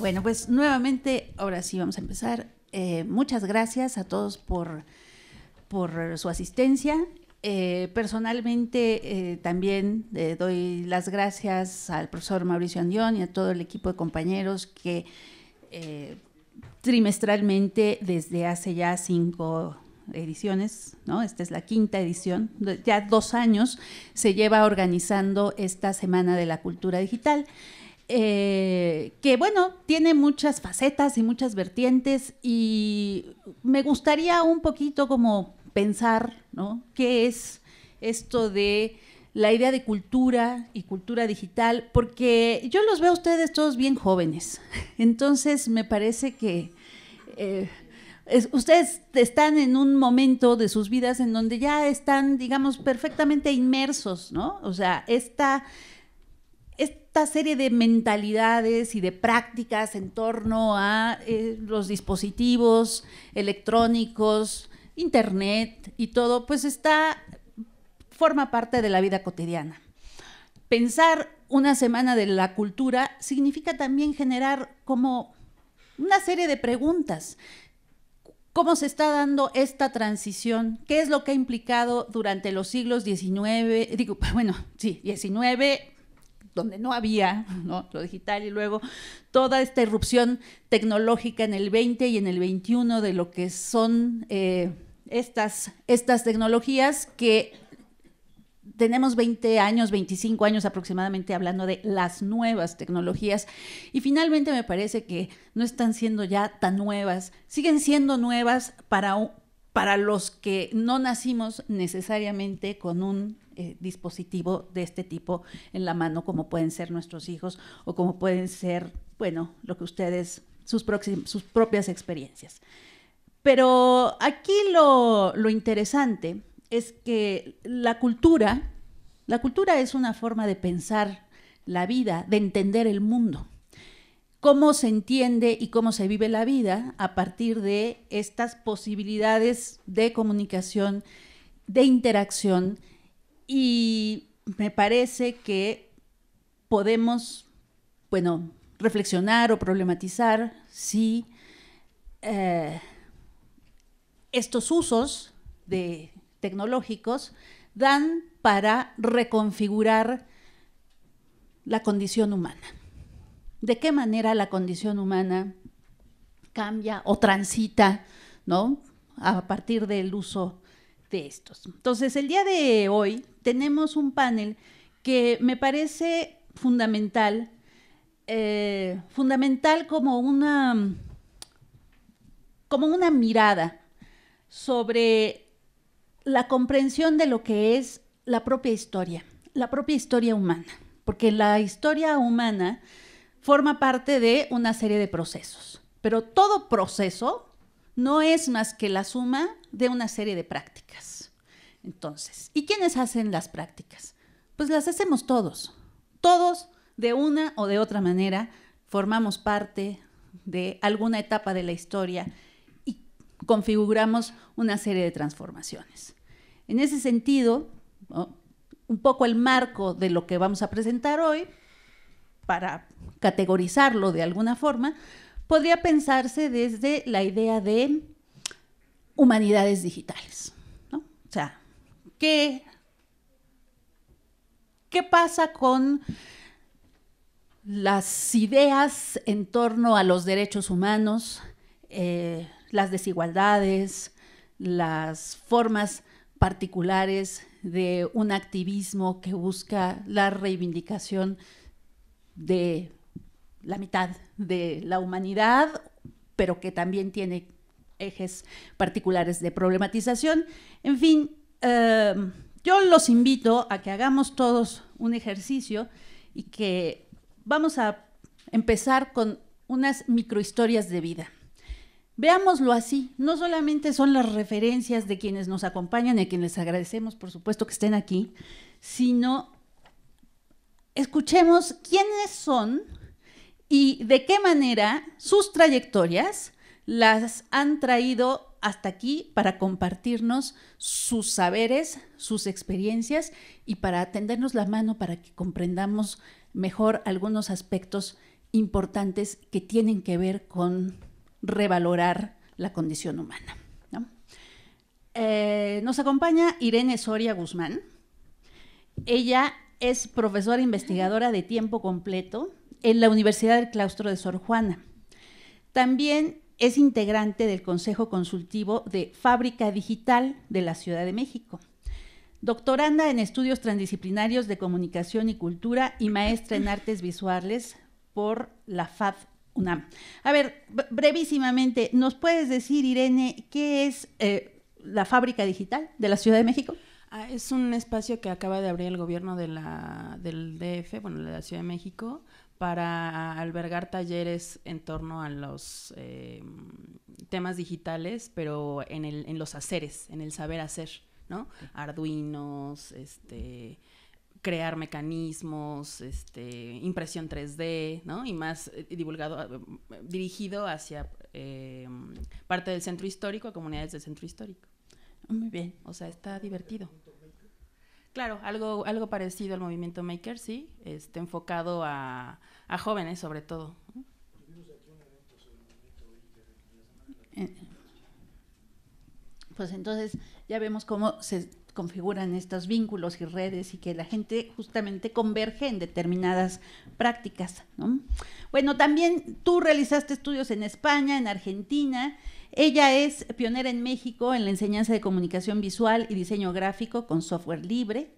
Bueno, pues nuevamente, ahora sí vamos a empezar. Eh, muchas gracias a todos por, por su asistencia. Eh, personalmente eh, también doy las gracias al profesor Mauricio Andión y a todo el equipo de compañeros que trimestralmente desde hace ya cinco ediciones, ¿no? Esta es la quinta edición, ya dos años se lleva organizando esta Semana de la Cultura Digital. Eh, que bueno, tiene muchas facetas y muchas vertientes y me gustaría un poquito como pensar, ¿no? ¿Qué es esto de la idea de cultura y cultura digital? Porque yo los veo a ustedes todos bien jóvenes, entonces me parece que eh, ustedes están en un momento de sus vidas en donde ya están, digamos, perfectamente inmersos, ¿no? O sea, esta, serie de mentalidades y de prácticas en torno a eh, los dispositivos electrónicos, internet y todo, pues está, forma parte de la vida cotidiana. Pensar una semana de la cultura significa también generar como una serie de preguntas ¿Cómo se está dando esta transición? ¿Qué es lo que ha implicado durante los siglos XIX? Digo, bueno, sí, XIX, donde no había lo digital y luego toda esta irrupción tecnológica en el 20 y en el 21 de lo que son eh, estas, estas tecnologías que tenemos 20 años, 25 años aproximadamente hablando de las nuevas tecnologías y finalmente me parece que no están siendo ya tan nuevas, siguen siendo nuevas para, para los que no nacimos necesariamente con un eh, dispositivo de este tipo en la mano, como pueden ser nuestros hijos o como pueden ser, bueno, lo que ustedes, sus, sus propias experiencias. Pero aquí lo, lo interesante es que la cultura la cultura es una forma de pensar la vida, de entender el mundo cómo se entiende y cómo se vive la vida a partir de estas posibilidades de comunicación, de interacción. Y me parece que podemos, bueno, reflexionar o problematizar si eh, estos usos de tecnológicos dan para reconfigurar la condición humana. ¿De qué manera la condición humana cambia o transita, ¿no? A partir del uso de estos. Entonces, el día de hoy tenemos un panel que me parece fundamental, eh, fundamental como una, como una mirada sobre la comprensión de lo que es la propia historia, la propia historia humana, porque la historia humana forma parte de una serie de procesos, pero todo proceso no es más que la suma de una serie de prácticas. Entonces, ¿y quiénes hacen las prácticas? Pues las hacemos todos. Todos, de una o de otra manera, formamos parte de alguna etapa de la historia y configuramos una serie de transformaciones. En ese sentido, un poco el marco de lo que vamos a presentar hoy, para categorizarlo de alguna forma, podría pensarse desde la idea de humanidades digitales. O sea, ¿qué, ¿qué pasa con las ideas en torno a los derechos humanos, eh, las desigualdades, las formas particulares de un activismo que busca la reivindicación de la mitad de la humanidad, pero que también tiene ejes particulares de problematización. En fin, em, yo los invito a que hagamos todos un ejercicio y que vamos a empezar con unas microhistorias de vida. Veámoslo así, no solamente son las referencias de quienes nos acompañan y a quienes agradecemos, por supuesto, que estén aquí, sino escuchemos quiénes son y de qué manera sus trayectorias las han traído hasta aquí para compartirnos sus saberes, sus experiencias y para tendernos la mano para que comprendamos mejor algunos aspectos importantes que tienen que ver con revalorar la condición humana. Eh, nos acompaña Irene Soria Guzmán. Ella es profesora investigadora de tiempo completo en la Universidad del Claustro de Sor Juana. También es integrante del Consejo Consultivo de Fábrica Digital de la Ciudad de México. Doctoranda en Estudios Transdisciplinarios de Comunicación y Cultura y maestra en Artes Visuales por la FAD a ver, brevísimamente, ¿nos puedes decir, Irene, qué es eh, la fábrica digital de la Ciudad de México? Ah, es un espacio que acaba de abrir el gobierno de la, del DF, bueno, de la Ciudad de México, para albergar talleres en torno a los em, temas digitales, pero en, el, en los haceres, en el saber hacer, ¿no? Arduinos, este, crear mecanismos, este, impresión 3D, ¿no? Y más eh, divulgado, eh, dirigido hacia eh, parte del centro histórico, comunidades del centro histórico. Muy bien, o sea, está divertido. Claro, algo, algo parecido al movimiento Maker, sí, este, enfocado a, a jóvenes sobre todo. Pues entonces ya vemos cómo se configuran estos vínculos y redes y que la gente justamente converge en determinadas prácticas. ¿no? Bueno, también tú realizaste estudios en España, en Argentina. Ella es pionera en México en la enseñanza de comunicación visual y diseño gráfico con software libre.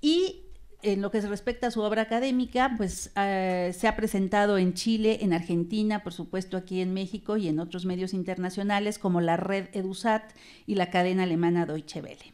Y en lo que se respecta a su obra académica, pues eh, se ha presentado en Chile, en Argentina, por supuesto aquí en México y en otros medios internacionales como la red EDUSAT y la cadena alemana Deutsche Welle.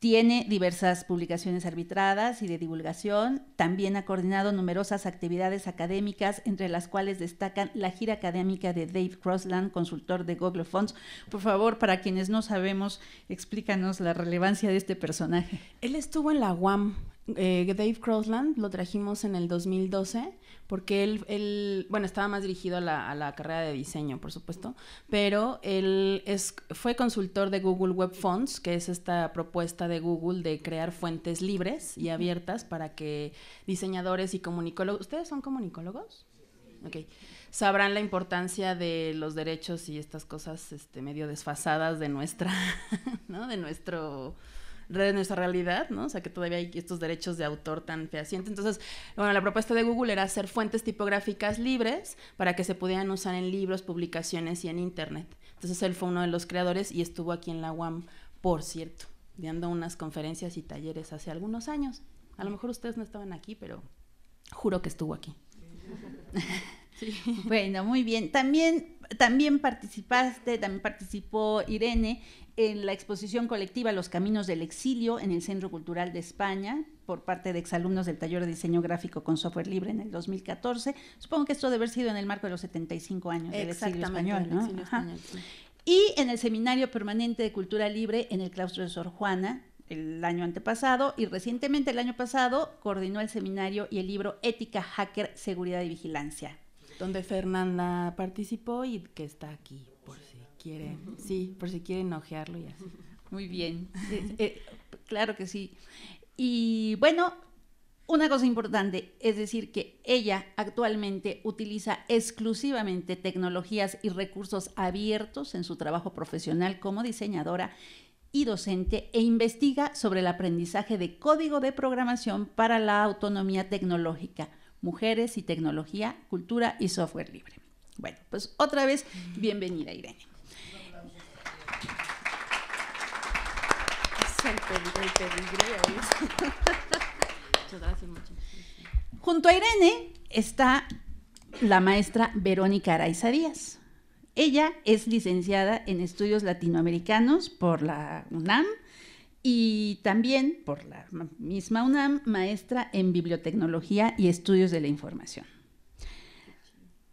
Tiene diversas publicaciones arbitradas y de divulgación. También ha coordinado numerosas actividades académicas, entre las cuales destacan la gira académica de Dave Crossland, consultor de Google Fonts. Por favor, para quienes no sabemos, explícanos la relevancia de este personaje. Él estuvo en la UAM eh, Dave Crosland lo trajimos en el 2012 porque él, bueno, estaba más dirigido a la, carrera de diseño, por supuesto, pero él fue consultor de Google Web Fonts, que es esta propuesta de Google de crear fuentes libres y abiertas para que diseñadores y comunicólogos, ¿ustedes son comunicólogos? Ok. Sabrán la importancia de los derechos y estas cosas este, medio desfasadas de nuestra, ¿no? De nuestro de nuestra realidad, ¿no? O sea, que todavía hay estos derechos de autor tan fehacientes. Entonces, bueno, la propuesta de Google era hacer fuentes tipográficas libres para que se pudieran usar en libros, publicaciones y en Internet. Entonces, él fue uno de los creadores y estuvo aquí en la UAM, por cierto, dando unas conferencias y talleres hace algunos años. A lo mejor ustedes no estaban aquí, pero juro que estuvo aquí. Bueno, muy bien. También, también participaste, también participó Irene en la exposición colectiva Los Caminos del Exilio en el Centro Cultural de España por parte de exalumnos del taller de diseño gráfico con software libre en el 2014. Supongo que esto debe haber sido en el marco de los 75 años del exilio español. ¿no? Y en el Seminario Permanente de Cultura Libre en el claustro de Sor Juana el año antepasado y recientemente el año pasado coordinó el seminario y el libro Ética, Hacker, Seguridad y Vigilancia. Donde Fernanda participó y que está aquí quieren, sí, por si quieren ojearlo y así. Muy bien, eh, claro que sí. Y bueno, una cosa importante es decir que ella actualmente utiliza exclusivamente tecnologías y recursos abiertos en su trabajo profesional como diseñadora y docente e investiga sobre el aprendizaje de código de programación para la autonomía tecnológica, mujeres y tecnología, cultura y software libre. Bueno, pues otra vez, mm. bienvenida Irene. Junto a Irene está la maestra Verónica Araiza Díaz. Ella es licenciada en estudios latinoamericanos por la UNAM y también por la misma UNAM, maestra en bibliotecnología y estudios de la información.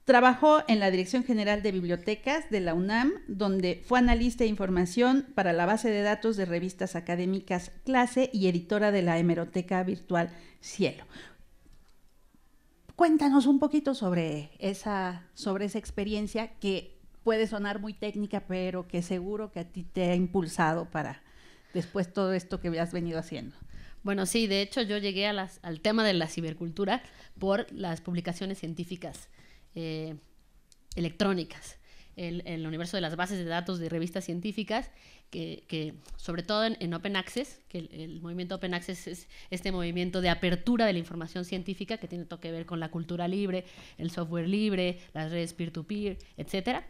Trabajó en la Dirección General de Bibliotecas de la UNAM, donde fue analista de información para la base de datos de revistas académicas Clase y editora de la hemeroteca virtual Cielo. Cuéntanos un poquito sobre esa, sobre esa experiencia que puede sonar muy técnica, pero que seguro que a ti te ha impulsado para después todo esto que has venido haciendo. Bueno, sí, de hecho yo llegué al tema de la cibercultura por las publicaciones científicas eh, electrónicas, el, el, universo de las bases de datos de revistas científicas, que, sobre todo en, Open Access, que el, movimiento Open Access es este movimiento de apertura de la información científica que tiene todo que ver con la cultura libre, el software libre, las redes peer-to-peer, -peer, etcétera.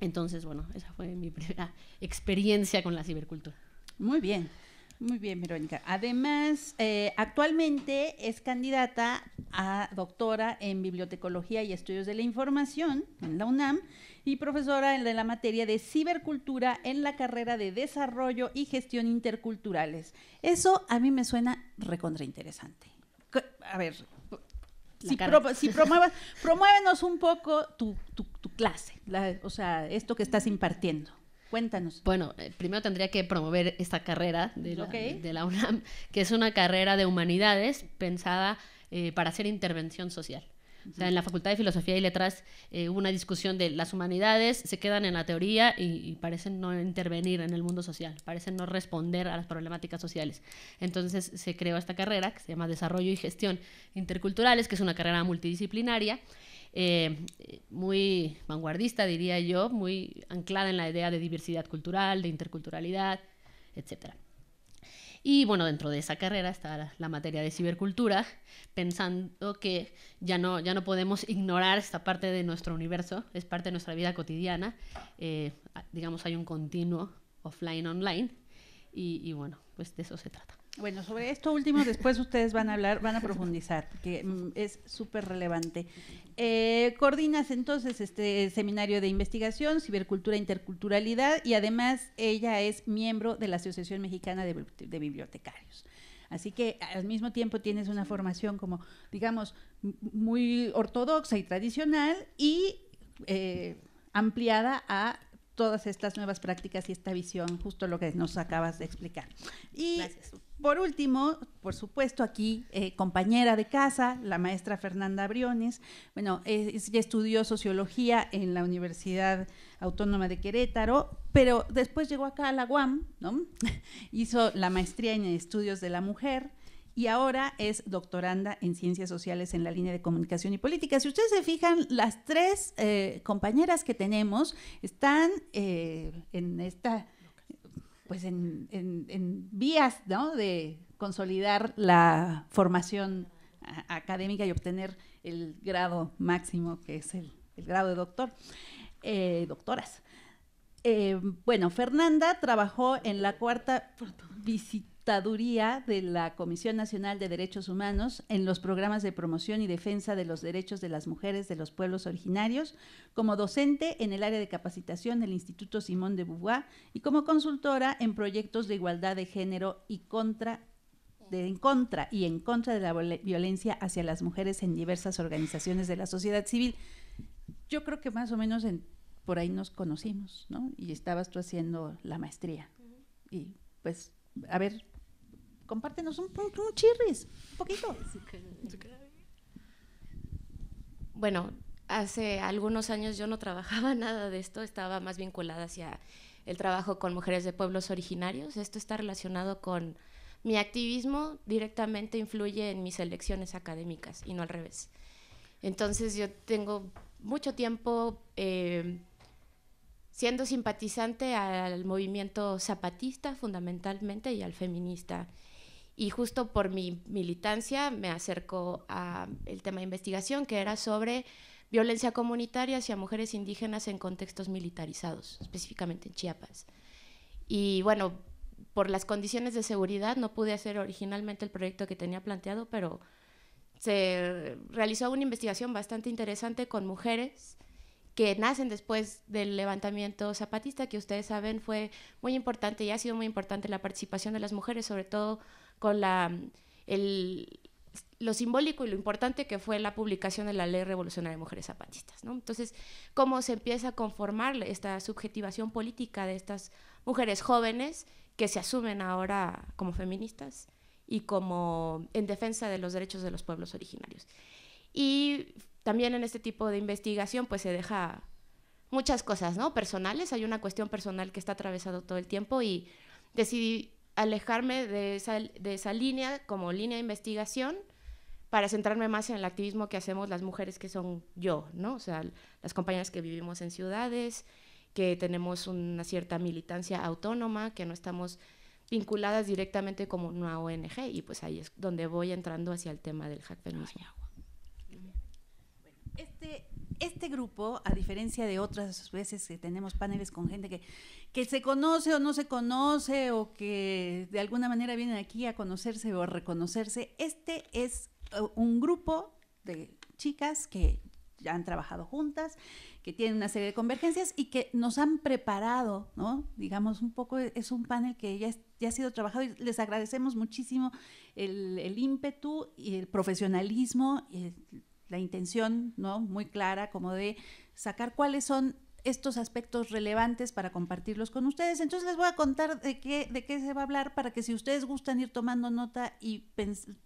Entonces, bueno, esa fue mi primera experiencia con la cibercultura. Muy bien. Muy bien, Verónica. Además, eh, actualmente es candidata a doctora en bibliotecología y estudios de la información en la UNAM y profesora en la materia de cibercultura en la carrera de desarrollo y gestión interculturales. Eso a mí me suena recontrainteresante. A ver, si, pro, si promuevas, promuévenos un poco tu, clase, o sea, esto que estás impartiendo. Cuéntanos. Bueno, eh, primero tendría que promover esta carrera de la, UNAM, que es una carrera de humanidades pensada eh, para hacer intervención social. sea, en la Facultad de Filosofía y Letras eh, hubo una discusión de las humanidades se quedan en la teoría y, y, parecen no intervenir en el mundo social, parecen no responder a las problemáticas sociales. Entonces se creó esta carrera que se llama Desarrollo y Gestión Interculturales, que es una carrera multidisciplinaria eh, muy vanguardista, diría yo, muy anclada en la idea de diversidad cultural, de interculturalidad, etc. Y bueno, dentro de esa carrera está la, materia de cibercultura, pensando que ya no, ya no podemos ignorar esta parte de nuestro universo, es parte de nuestra vida cotidiana, eh, digamos hay un continuo offline-online, y bueno, pues de eso se trata. Bueno, sobre esto último después ustedes van a hablar, van a profundizar, que mm, es súper relevante. Eh, coordinas entonces este seminario de investigación, cibercultura e interculturalidad, y además ella es miembro de la Asociación Mexicana de, Bibliotecarios. Así que al mismo tiempo tienes una formación como, digamos, muy ortodoxa y tradicional y eh, ampliada a todas estas nuevas prácticas y esta visión, justo lo que nos acabas de explicar. Y Gracias. Por último, por supuesto, aquí eh, compañera de casa, la maestra Fernanda Briones, bueno, estudió sociología en la Universidad Autónoma de Querétaro, pero después llegó acá a la UAM, ¿no? Hizo la maestría en estudios de la mujer y ahora es doctoranda en ciencias sociales en la línea de comunicación y política. Si ustedes se fijan, las tres eh, compañeras que tenemos están eh, en esta pues en, en, vías ¿no? de consolidar la formación académica y obtener el grado máximo que es el, grado de doctor, eh, doctoras. Eh, bueno, Fernanda trabajó en la cuarta visita de la Comisión Nacional de Derechos Humanos en los programas de promoción y defensa de los derechos de las mujeres de los pueblos originarios, como docente en el área de capacitación del Instituto Simón de Beauvoir y como consultora en proyectos de igualdad de género y contra en contra y en contra de la violencia hacia las mujeres en diversas organizaciones de la sociedad civil. Yo creo que más o menos por ahí nos conocimos, ¿no? Y estabas tú haciendo la maestría. Y pues, a ver, compártenos un, un chirris, un poquito. Bueno, hace algunos años yo no trabajaba nada de esto, estaba más vinculada hacia el trabajo con mujeres de pueblos originarios. Esto está relacionado con mi activismo directamente influye en mis elecciones académicas y no al revés. Entonces yo tengo mucho tiempo eh, siendo simpatizante al movimiento zapatista fundamentalmente y al feminista. Y justo por mi militancia me acerco al tema de investigación que era sobre violencia comunitaria hacia mujeres indígenas en contextos militarizados, específicamente en Chiapas. Y bueno, por las condiciones de seguridad no pude hacer originalmente el proyecto que tenía planteado, pero se realizó una investigación bastante interesante con mujeres que nacen después del levantamiento zapatista, que ustedes saben fue muy importante y ha sido muy importante la participación de las mujeres, sobre todo con la, el, lo simbólico y lo importante que fue la publicación de la Ley Revolucionaria de Mujeres Zapatistas. ¿no? Entonces, cómo se empieza a conformar esta subjetivación política de estas mujeres jóvenes que se asumen ahora como feministas y como en defensa de los derechos de los pueblos originarios. Y también en este tipo de investigación pues se deja muchas cosas, ¿no? Personales, hay una cuestión personal que está atravesado todo el tiempo y decidí alejarme de esa, de esa línea como línea de investigación para centrarme más en el activismo que hacemos las mujeres que son yo, ¿no? O sea, las compañeras que vivimos en ciudades, que tenemos una cierta militancia autónoma, que no estamos vinculadas directamente como una ONG y pues ahí es donde voy entrando hacia el tema del hack este, este grupo, a diferencia de otras veces que tenemos paneles con gente que, que se conoce o no se conoce o que de alguna manera vienen aquí a conocerse o a reconocerse, este es uh, un grupo de chicas que ya han trabajado juntas, que tienen una serie de convergencias y que nos han preparado, ¿no? Digamos, un poco e, es un panel que ya, ha sido trabajado y les agradecemos muchísimo el, el ímpetu y el profesionalismo, y el, la intención, ¿no? Muy clara, como de sacar cuáles son estos aspectos relevantes para compartirlos con ustedes. Entonces les voy a contar de qué, de qué se va a hablar para que si ustedes gustan ir tomando nota y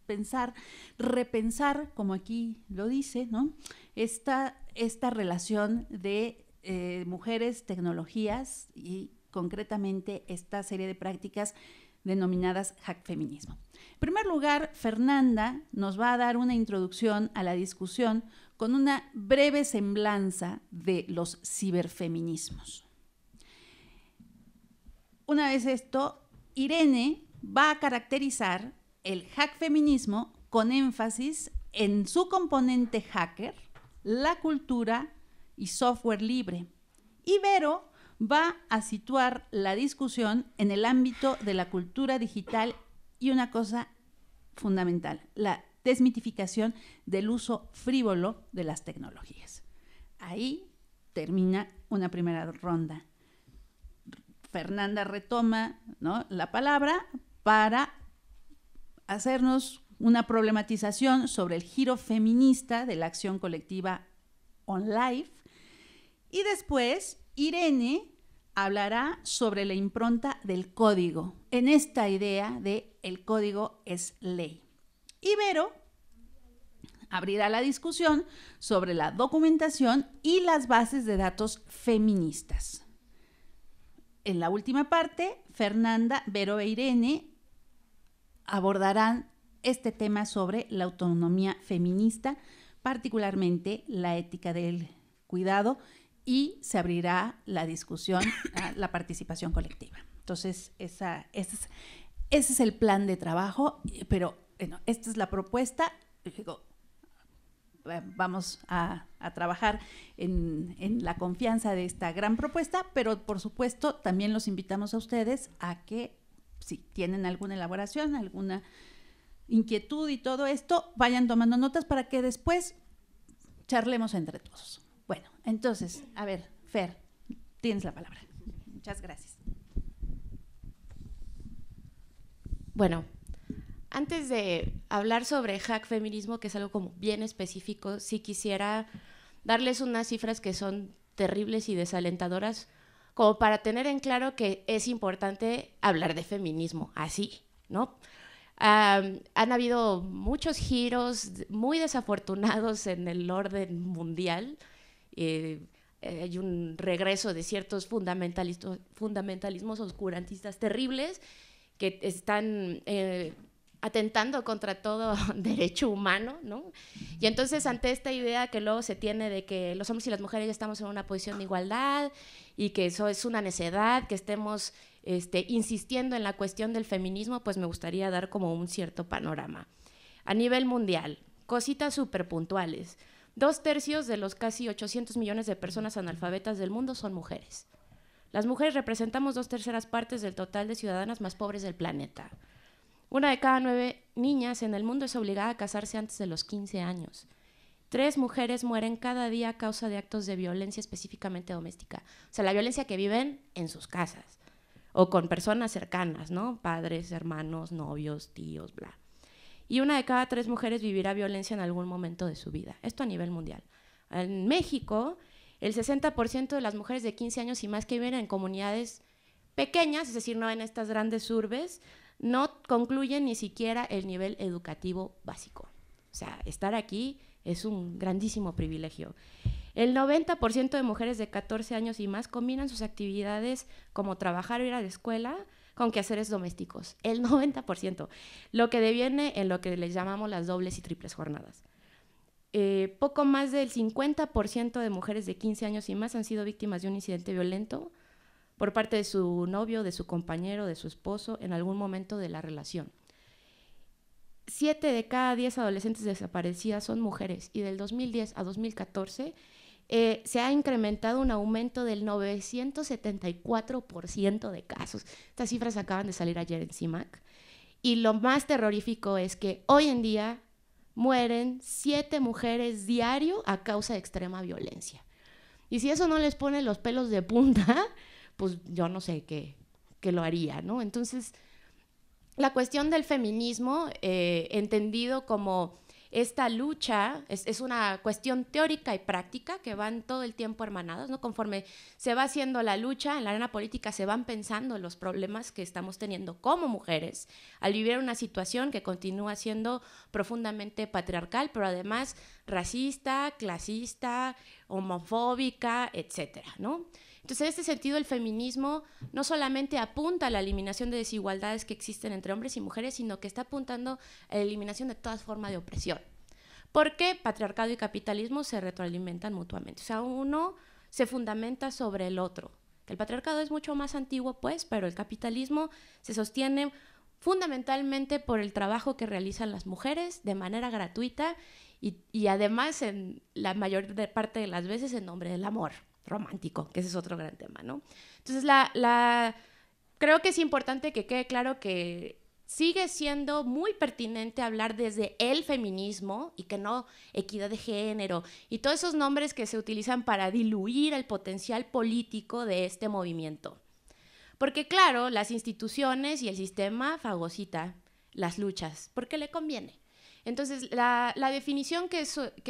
pensar, repensar, como aquí lo dice, ¿no? Esta, esta relación de eh, mujeres, tecnologías y concretamente esta serie de prácticas denominadas hack feminismo. En primer lugar, Fernanda nos va a dar una introducción a la discusión con una breve semblanza de los ciberfeminismos. Una vez esto, Irene va a caracterizar el hack feminismo con énfasis en su componente hacker, la cultura y software libre. Y Vero va a situar la discusión en el ámbito de la cultura digital y una cosa fundamental, la desmitificación del uso frívolo de las tecnologías. Ahí termina una primera ronda. Fernanda retoma la palabra para hacernos una problematización sobre el giro feminista de la acción colectiva online. Y después, Irene hablará sobre la impronta del código, en esta idea de el código es ley. Ibero abrirá la discusión sobre la documentación y las bases de datos feministas. En la última parte, Fernanda, Vero e Irene abordarán este tema sobre la autonomía feminista, particularmente la ética del cuidado, y se abrirá la discusión, ah, la participación colectiva. Entonces, esa es ese es el plan de trabajo, pero bueno, esta es la propuesta. Digo, vamos a, trabajar en, en, la confianza de esta gran propuesta, pero por supuesto también los invitamos a ustedes a que si tienen alguna elaboración, alguna inquietud y todo esto, vayan tomando notas para que después charlemos entre todos. Bueno, entonces, a ver, Fer, tienes la palabra. Muchas gracias. Bueno, antes de hablar sobre hack feminismo, que es algo como bien específico, sí quisiera darles unas cifras que son terribles y desalentadoras, como para tener en claro que es importante hablar de feminismo, así, ¿no? han habido muchos giros muy desafortunados en el orden mundial. Eh, eh, hay un regreso de ciertos fundamentalismos oscurantistas terribles que están eh, atentando contra todo derecho humano, Y entonces ante esta idea que luego se tiene de que los hombres y las mujeres ya estamos en una posición de igualdad y que eso es una necedad, que estemos este, insistiendo en la cuestión del feminismo, pues me gustaría dar como un cierto panorama. A nivel mundial, cositas súper puntuales. Dos tercios de los casi 800 millones de personas analfabetas del mundo son mujeres. Las mujeres representamos dos terceras partes del total de ciudadanas más pobres del planeta. Una de cada nueve niñas en el mundo es obligada a casarse antes de los 15 años. Tres mujeres mueren cada día a causa de actos de violencia específicamente doméstica. O sea, la violencia que viven en sus casas o con personas cercanas, ¿no? Padres, hermanos, novios, tíos, bla. Y una de cada tres mujeres vivirá violencia en algún momento de su vida. Esto a nivel mundial. En México, el 60% de las mujeres de 15 años y más que viven en comunidades pequeñas, es decir, no en estas grandes urbes, no concluyen ni siquiera el nivel educativo básico. O sea, estar aquí es un grandísimo privilegio. El 90% de mujeres de 14 años y más combinan sus actividades como trabajar o ir a la escuela con quehaceres domésticos. El 90%. Lo que deviene en lo que les llamamos las dobles y triples jornadas. Eh, poco más del 50% de mujeres de 15 años y más han sido víctimas de un incidente violento por parte de su novio, de su compañero, de su esposo en algún momento de la relación. Siete de cada diez adolescentes desaparecidas son mujeres y del 2010 a 2014 eh, se ha incrementado un aumento del 974% de casos. Estas cifras acaban de salir ayer en CIMAC. Y lo más terrorífico es que hoy en día mueren siete mujeres diario a causa de extrema violencia. Y si eso no les pone los pelos de punta, pues yo no sé qué, lo haría, ¿no? Entonces, la cuestión del feminismo, eh, entendido como esta lucha es, una cuestión teórica y práctica que van todo el tiempo hermanadas, ¿no? Conforme se va haciendo la lucha en la arena política, se van pensando los problemas que estamos teniendo como mujeres al vivir una situación que continúa siendo profundamente patriarcal, pero además racista, clasista, homofóbica, etcétera, ¿no? Entonces, en este sentido, el feminismo no solamente apunta a la eliminación de desigualdades que existen entre hombres y mujeres, sino que está apuntando a la eliminación de todas formas de opresión. Porque patriarcado y capitalismo se retroalimentan mutuamente. O sea, uno se fundamenta sobre el otro. El patriarcado es mucho más antiguo, pues, pero el capitalismo se sostiene fundamentalmente por el trabajo que realizan las mujeres de manera gratuita y, y además en la mayor parte de las veces en nombre del amor romántico, que ese es otro gran tema, ¿no? Entonces, creo que es importante que quede claro que sigue siendo muy pertinente hablar desde el feminismo y que no equidad de género y todos esos nombres que se utilizan para diluir el potencial político de este movimiento. Porque claro, las instituciones y el sistema fagocita las luchas, porque le conviene. Entonces, la, definición que,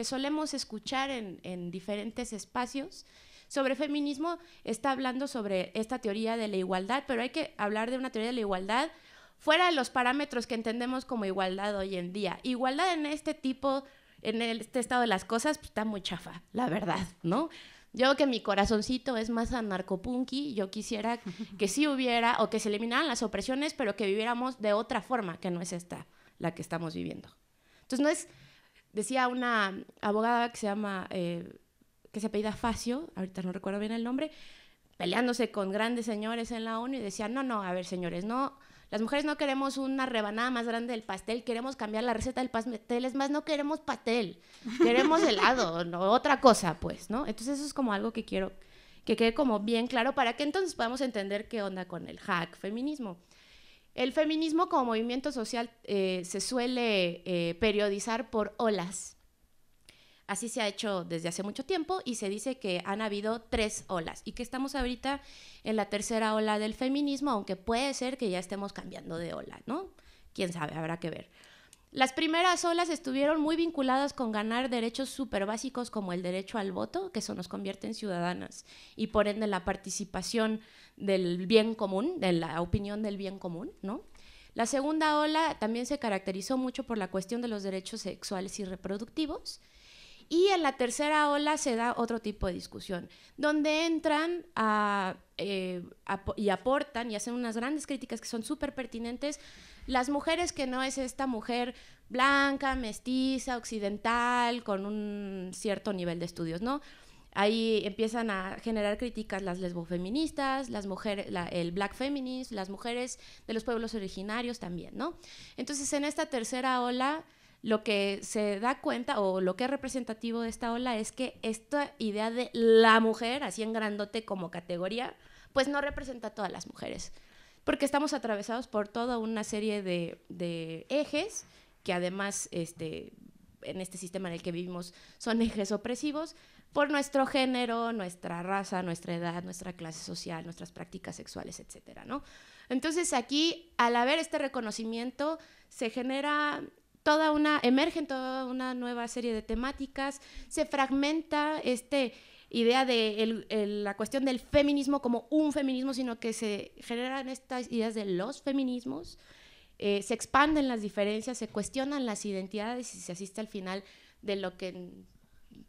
solemos escuchar en, en diferentes espacios sobre feminismo está hablando sobre esta teoría de la igualdad, pero hay que hablar de una teoría de la igualdad fuera de los parámetros que entendemos como igualdad hoy en día. Igualdad en este tipo, en este estado de las cosas, pues, está muy chafa, la verdad, ¿no? Yo que mi corazoncito es más anarcopunky, yo quisiera que sí hubiera o que se eliminaran las opresiones, pero que viviéramos de otra forma, que no es esta la que estamos viviendo. Entonces no es, decía una abogada que se llama eh, que se apellida Facio, ahorita no recuerdo bien el nombre, peleándose con grandes señores en la ONU y decían, no, no, a ver señores, no, las mujeres no queremos una rebanada más grande del pastel, queremos cambiar la receta del pastel, es más, no queremos pastel, queremos helado, no, otra cosa, pues, ¿no? Entonces eso es como algo que quiero que quede como bien claro para que entonces podamos entender qué onda con el hack feminismo. El feminismo como movimiento social eh, se suele eh, periodizar por olas. Así se ha hecho desde hace mucho tiempo y se dice que han habido tres olas y que estamos ahorita en la tercera ola del feminismo, aunque puede ser que ya estemos cambiando de ola, ¿no? Quién sabe, habrá que ver. Las primeras olas estuvieron muy vinculadas con ganar derechos súper básicos como el derecho al voto, que eso nos convierte en ciudadanas, y por ende la participación del bien común, de la opinión del bien común, ¿no? La segunda ola también se caracterizó mucho por la cuestión de los derechos sexuales y reproductivos, y en la tercera ola se da otro tipo de discusión, donde entran eh, y aportan y hacen unas grandes críticas que son súper pertinentes las mujeres que no es esta mujer blanca, mestiza, occidental, con un cierto nivel de estudios, ¿no? Ahí empiezan a generar críticas las lesbofeministas, las mujeres, el black feminist, las mujeres de los pueblos originarios también, ¿no? Entonces, en esta tercera ola lo que se da cuenta o lo que es representativo de esta ola es que esta idea de la mujer, así en grandote como categoría, pues no representa a todas las mujeres, porque estamos atravesados por toda una serie de, de ejes que además este, en este sistema en el que vivimos son ejes opresivos por nuestro género, nuestra raza, nuestra edad, nuestra clase social, nuestras prácticas sexuales, etcétera, ¿no? Entonces aquí, al haber este reconocimiento, se genera toda una, emergen toda una nueva serie de temáticas, se fragmenta esta idea de la cuestión del feminismo como un feminismo, sino que se generan estas ideas de los feminismos, eh, se expanden las diferencias, se cuestionan las identidades y se asiste al final de lo que en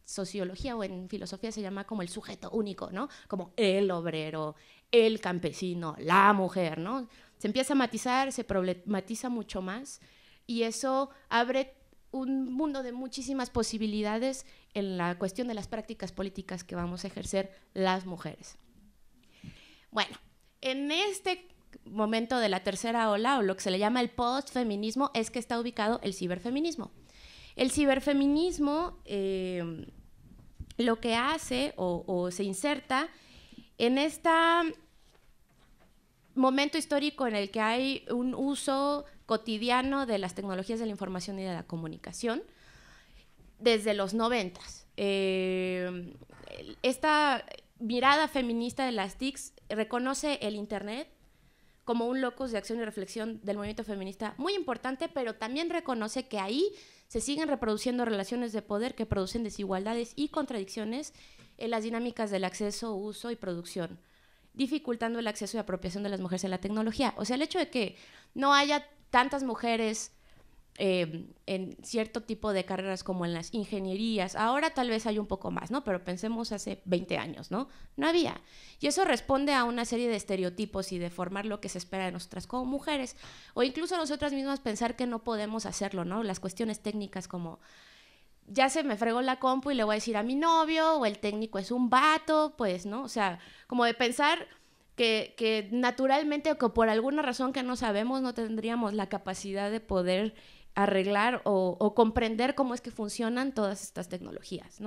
sociología o en filosofía se llama como el sujeto único, ¿no? Como el obrero, el campesino, la mujer, ¿no? Se empieza a matizar, se problematiza mucho más y eso abre un mundo de muchísimas posibilidades en la cuestión de las prácticas políticas que vamos a ejercer las mujeres. Bueno, en este momento de la tercera ola, o lo que se le llama el postfeminismo, es que está ubicado el ciberfeminismo. El ciberfeminismo eh, lo que hace o se inserta en este momento histórico en el que hay un uso cotidiano de las tecnologías de la información y de la comunicación desde los noventas. Eh, esta mirada feminista de las TICs reconoce el Internet como un locus de acción y reflexión del movimiento feminista muy importante, pero también reconoce que ahí se siguen reproduciendo relaciones de poder que producen desigualdades y contradicciones en las dinámicas del acceso, uso y producción, dificultando el acceso y apropiación de las mujeres a la tecnología. O sea, el hecho de que no haya tantas mujeres em, en cierto tipo de carreras como en las ingenierías. Ahora tal vez hay un poco más, ¿no? Pero pensemos hace 20 años, ¿no? No había. Y eso responde a una serie de estereotipos y de formar lo que se espera de nosotras como mujeres. O incluso nosotras mismas pensar que no podemos hacerlo, ¿no? Las cuestiones técnicas como ya se me fregó la compu y le voy a decir a mi novio, o el técnico es un vato, pues, ¿no? O sea, como de pensar que, naturalmente o por alguna razón que no sabemos no tendríamos la capacidad de poder arreglar o, comprender cómo es que funcionan todas estas tecnologías,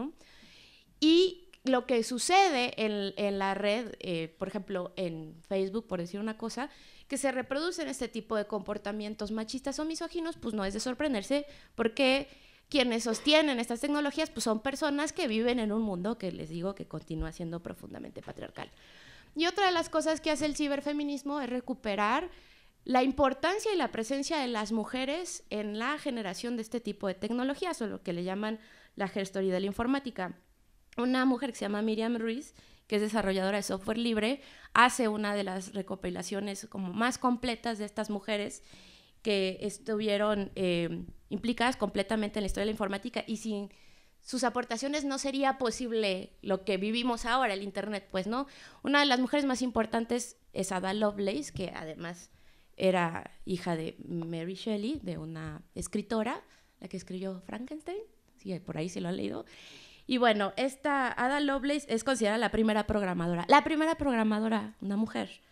Y lo que sucede en, la red, eh, por ejemplo, en Facebook, por decir una cosa, que se reproducen este tipo de comportamientos machistas o misóginos, pues no es de sorprenderse, porque quienes sostienen estas tecnologías, pues son personas que viven en un mundo que les digo que continúa siendo profundamente patriarcal. Y otra de las cosas que hace el ciberfeminismo es recuperar la importancia y la presencia de las mujeres en la generación de este tipo de tecnologías, o lo que le llaman la gestoría de la informática. Una mujer que se llama Miriam Ruiz, que es desarrolladora de software libre, hace una de las recopilaciones como más completas de estas mujeres que estuvieron eh, implicadas completamente en la historia de la informática y sin sus aportaciones no sería posible lo que vivimos ahora, el Internet, pues no. Una de las mujeres más importantes es Ada Lovelace, que además era hija de Mary Shelley, de una escritora, la que escribió Frankenstein, sí, por ahí se lo ha leído. Y bueno, esta Ada Lovelace es considerada la primera programadora, la primera programadora, una mujer.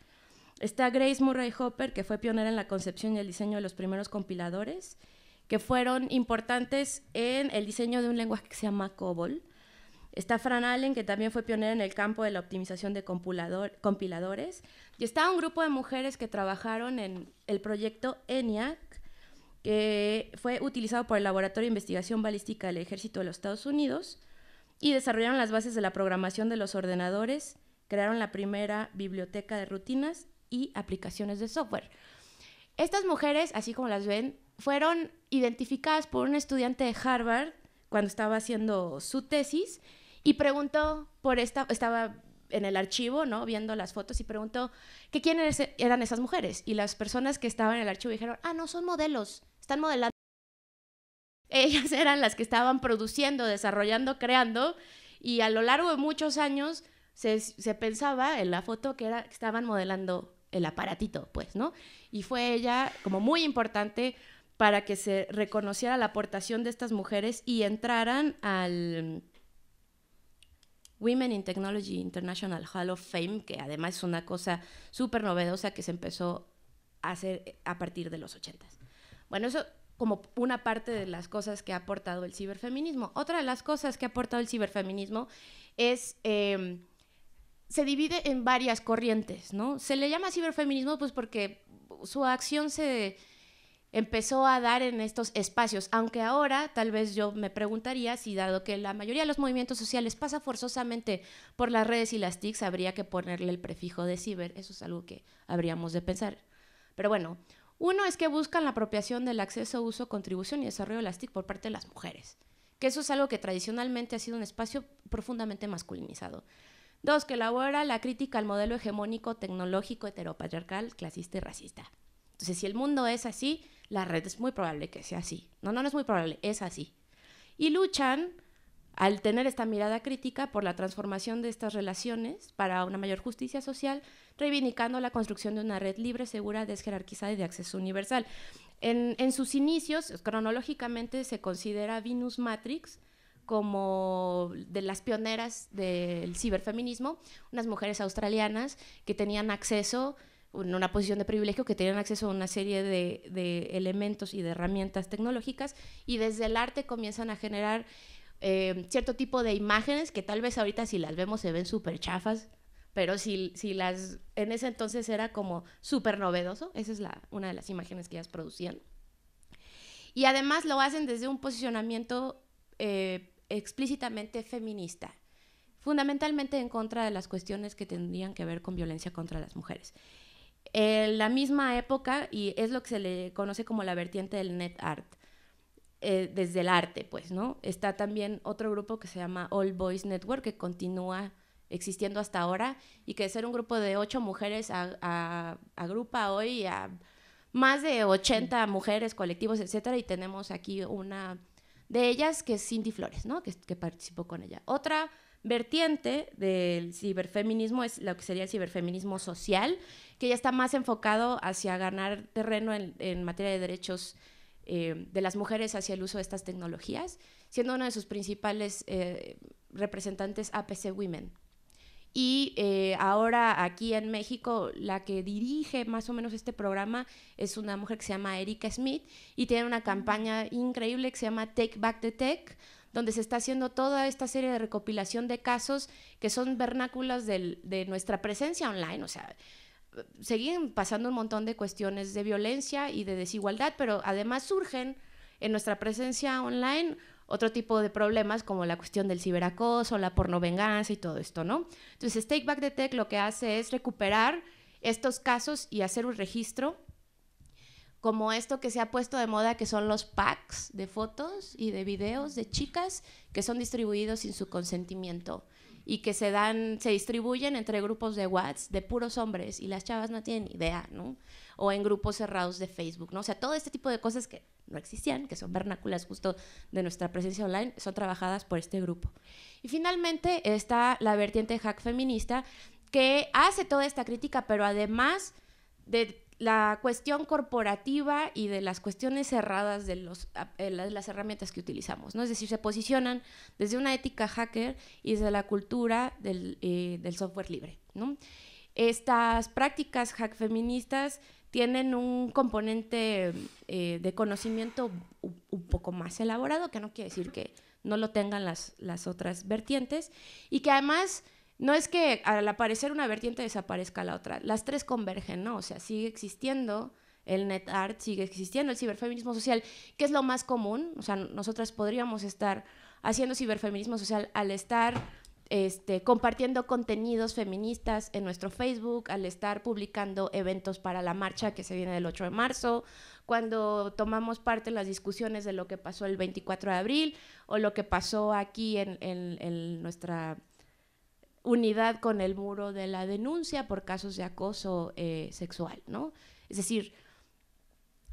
Está Grace Murray Hopper, que fue pionera en la concepción y el diseño de los primeros compiladores que fueron importantes en el diseño de un lenguaje que se llama COBOL. Está Fran Allen, que también fue pionera en el campo de la optimización de compiladores. Y está un grupo de mujeres que trabajaron en el proyecto ENIAC, que fue utilizado por el Laboratorio de Investigación Balística del Ejército de los Estados Unidos y desarrollaron las bases de la programación de los ordenadores, crearon la primera biblioteca de rutinas y aplicaciones de software. Estas mujeres, así como las ven, fueron identificadas por un estudiante de Harvard cuando estaba haciendo su tesis y preguntó por esta, estaba en el archivo, ¿no? Viendo las fotos y preguntó ¿Qué quiénes e, eran esas mujeres. Y las personas que estaban en el archivo dijeron, ah, no, son modelos, están modelando. Ellas eran las que estaban produciendo, desarrollando, creando. Y a lo largo de muchos años se, se pensaba en la foto que, era, que estaban modelando el aparatito, pues, ¿no? Y fue ella como muy importante para que se reconociera la aportación de estas mujeres y entraran al Women in Technology International Hall of Fame, que además es una cosa súper novedosa que se empezó a hacer a partir de los 80. Bueno, eso como una parte de las cosas que ha aportado el ciberfeminismo. Otra de las cosas que ha aportado el ciberfeminismo es... Em, se divide en varias corrientes, ¿no? Se le llama ciberfeminismo pues porque su acción se empezó a dar en estos espacios, aunque ahora tal vez yo me preguntaría si dado que la mayoría de los movimientos sociales pasa forzosamente por las redes y las TICs, habría que ponerle el prefijo de ciber, eso es algo que habríamos de pensar. Pero bueno, uno es que buscan la apropiación del acceso, uso, contribución y desarrollo de las TIC por parte de las mujeres, que eso es algo que tradicionalmente ha sido un espacio profundamente masculinizado. Dos, que elabora la crítica al modelo hegemónico, tecnológico, heteropatriarcal, clasista y racista. Entonces, si el mundo es así, la red es muy probable que sea así. No, no, no es muy probable, es así. Y luchan al tener esta mirada crítica por la transformación de estas relaciones para una mayor justicia social, reivindicando la construcción de una red libre, segura, desjerarquizada y de acceso universal. En, en sus inicios, cronológicamente, se considera Venus Matrix como de las pioneras del ciberfeminismo, unas mujeres australianas que tenían acceso en una posición de privilegio que tenían acceso a una serie de, elementos y de herramientas tecnológicas y desde el arte comienzan a generar eh, cierto tipo de imágenes que tal vez ahorita si las vemos se ven súper chafas, pero si, las en ese entonces era como súper novedoso, esa es la, una de las imágenes que ellas producían. Y además lo hacen desde un posicionamiento eh, explícitamente feminista, fundamentalmente en contra de las cuestiones que tendrían que ver con violencia contra las mujeres. En la misma época y es lo que se le conoce como la vertiente del net art. Eh, desde el arte, pues, ¿no? Está también otro grupo que se llama All Boys Network, que continúa existiendo hasta ahora y que es ser un grupo de ocho mujeres agrupa hoy a más de 80 mujeres, colectivos, etcétera, y tenemos aquí una de ellas que es Cindy Flores, ¿no? Que, que participó con ella. Otra vertiente del ciberfeminismo es lo que sería el ciberfeminismo social, que ya está más enfocado hacia ganar terreno en, materia de derechos eh, de las mujeres hacia el uso de estas tecnologías, siendo uno de sus principales eh, representantes APC Women. Y eh, ahora aquí en México, la que dirige más o menos este programa es una mujer que se llama Erika Smith y tiene una campaña increíble que se llama Take Back the Tech, donde se está haciendo toda esta serie de recopilación de casos que son vernáculos de nuestra presencia online, o sea, siguen pasando un montón de cuestiones de violencia y de desigualdad, pero además surgen en nuestra presencia online otro tipo de problemas como la cuestión del ciberacoso, la pornovenganza y todo esto, ¿no? Entonces, Take Back the Tech lo que hace es recuperar estos casos y hacer un registro como esto que se ha puesto de moda, que son los packs de fotos y de videos de chicas que son distribuidos sin su consentimiento y que se dan, se distribuyen entre grupos de WhatsApp de puros hombres y las chavas no tienen idea, ¿no? O en grupos cerrados de Facebook, ¿no? O sea, todo este tipo de cosas que no existían, que son vernáculas justo de nuestra presencia online, son trabajadas por este grupo. Y finalmente está la vertiente hack feminista que hace toda esta crítica, pero además de la cuestión corporativa y de las cuestiones cerradas de, los, eh, las herramientas que utilizamos, ¿no? Es decir, se posicionan desde una ética hacker y desde la cultura del, eh, software libre, Estas prácticas hack feministas tienen un componente eh, de conocimiento un poco más elaborado, que no quiere decir que no lo tengan las, las otras vertientes, y que además no es que al aparecer una vertiente desaparezca la otra, las tres convergen, ¿no? O sea, sigue existiendo el net art, sigue existiendo el ciberfeminismo social, que es lo más común, o sea, nosotras podríamos estar haciendo ciberfeminismo social al estar este, compartiendo contenidos feministas en nuestro Facebook, al estar publicando eventos para la marcha que se viene del 8 de marzo, cuando tomamos parte en las discusiones de lo que pasó el 24 de abril o lo que pasó aquí en nuestra unidad con el muro de la denuncia por casos de acoso eh, sexual, ¿no? Es decir,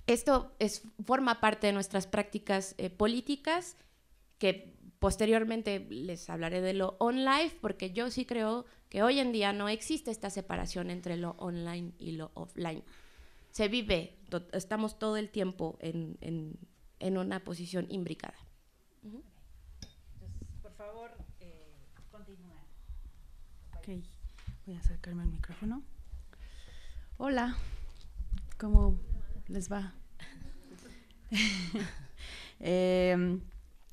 esto es, forma parte de nuestras prácticas eh, políticas, que posteriormente les hablaré de lo online, porque yo sí creo que hoy en día no existe esta separación entre lo online y lo offline. Se vive, estamos todo el tiempo en, una posición imbricada. por favor, voy a acercarme al micrófono. Hola, ¿cómo les va? Em,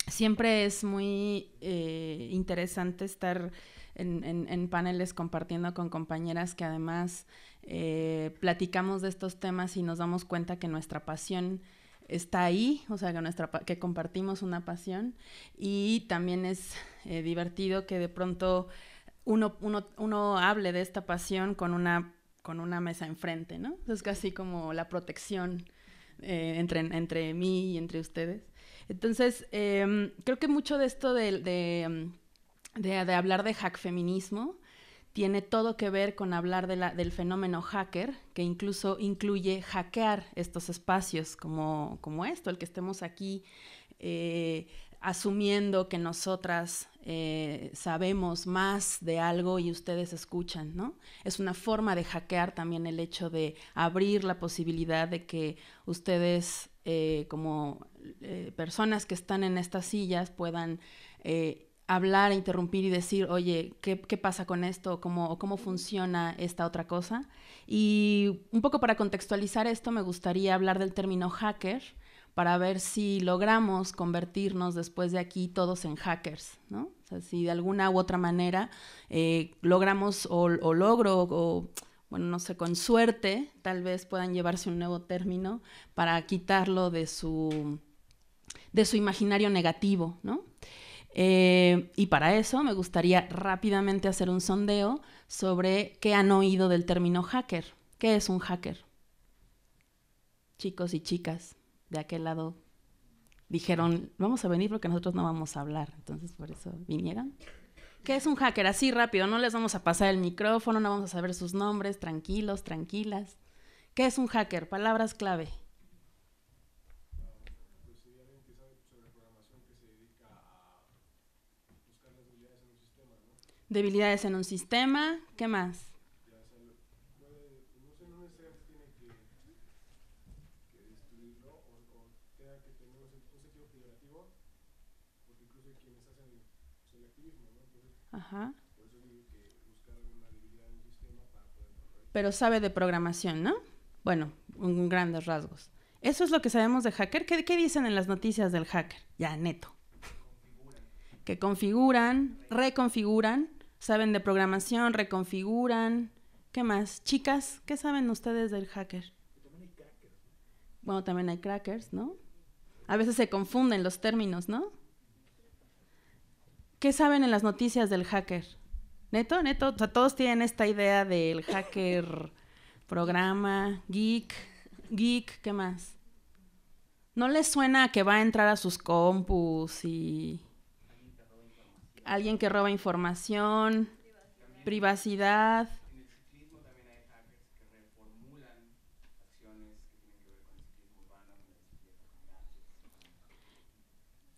siempre es muy eh, interesante estar en, paneles compartiendo con compañeras que además eh, platicamos de estos temas y nos damos cuenta que nuestra pasión está ahí, o sea, que, nuestra, que compartimos una pasión y también es eh, divertido que de pronto uno, uno, hable de esta pasión con una, con una mesa enfrente, ¿no? Es casi como la protección eh, entre, entre mí y entre ustedes. Entonces, em, creo que mucho de esto mm, de, hablar de hack feminismo tiene todo que ver con hablar la, del fenómeno hacker, que incluso incluye hackear estos espacios como, como esto, el que estemos aquí eh, asumiendo que nosotras eh, sabemos más de algo y ustedes escuchan, ¿no? Es una forma de hackear también el hecho de abrir la posibilidad de que ustedes, eh, como eh, personas que están en estas sillas, puedan hablar, interrumpir y decir, oye, ¿qué, pasa con esto? ¿Cómo, ¿Cómo funciona esta otra cosa? Y un poco para contextualizar esto, me gustaría hablar del término hacker para ver si logramos convertirnos después de aquí todos en hackers, ¿no? O sea, si de alguna u otra manera eh, logramos o, logro o bueno, no sé, con suerte, tal vez puedan llevarse un nuevo término para quitarlo de su, de su imaginario negativo, ¿no? Eh, y para eso me gustaría rápidamente hacer un sondeo sobre qué han oído del término hacker. ¿Qué es un hacker? Chicos y chicas de aquel lado dijeron, vamos a venir porque nosotros no vamos a hablar. Entonces, por eso vinieron. ¿Qué es un hacker? Así rápido, no les vamos a pasar el micrófono, no vamos a saber sus nombres, tranquilos, tranquilas. ¿Qué es un hacker? Palabras clave. Debilidades en un sistema, ¿qué más? Pero sabe de programación, ¿no? Bueno, en grandes rasgos. Eso es lo que sabemos de hacker. ¿Qué, qué dicen en las noticias del hacker? Ya, neto. Que configuran, reconfiguran, saben de programación, reconfiguran. ¿Qué más? Chicas, ¿qué saben ustedes del hacker? Bueno, también hay crackers, ¿no? A veces se confunden los términos, ¿no? ¿Qué saben en las noticias del hacker? Neto, neto, o sea, todos tienen esta idea del hacker programa, geek, geek, ¿qué más? ¿No les suena que va a entrar a sus compus y alguien que roba información, privacidad?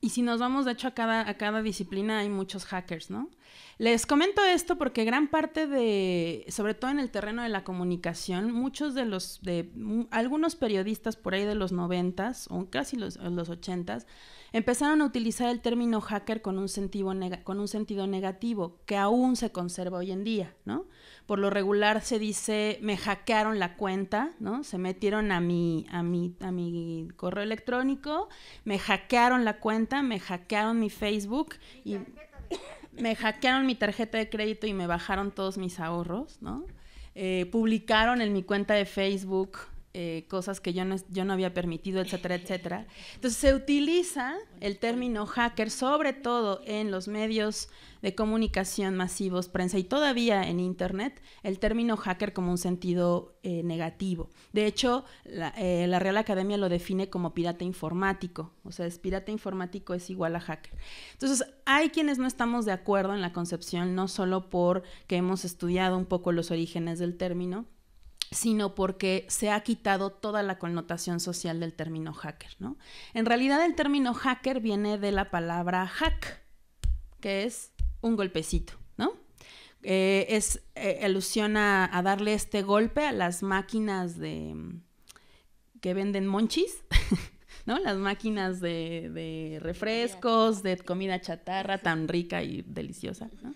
Y si nos vamos, de hecho, a cada, a cada disciplina hay muchos hackers, ¿no? Les comento esto porque gran parte de, sobre todo en el terreno de la comunicación, muchos de los, de algunos periodistas por ahí de los noventas o casi los, los ochentas, empezaron a utilizar el término hacker con un, sentido con un sentido negativo que aún se conserva hoy en día, ¿no? Por lo regular se dice, me hackearon la cuenta, ¿no? Se metieron a mi, a mi, a mi correo electrónico, me hackearon la cuenta, me hackearon mi Facebook y me hackearon mi tarjeta de crédito y me bajaron todos mis ahorros, ¿no? Eh, publicaron en mi cuenta de Facebook eh, cosas que yo no, yo no había permitido, etcétera, etcétera. Entonces se utiliza el término hacker sobre todo en los medios de comunicación masivos, prensa y todavía en Internet, el término hacker como un sentido eh, negativo. De hecho, la, eh, la, Real Academia lo define como pirata informático, o sea, es pirata informático es igual a hacker. Entonces, hay quienes no estamos de acuerdo en la concepción, no solo porque hemos estudiado un poco los orígenes del término, sino porque se ha quitado toda la connotación social del término hacker, ¿no? En realidad el término hacker viene de la palabra hack, que es un golpecito, ¿no? Eh, es eh, alusión a, darle este golpe a las máquinas de que venden monchis, ¿no? Las máquinas de, de refrescos, de comida chatarra tan rica y deliciosa, ¿no?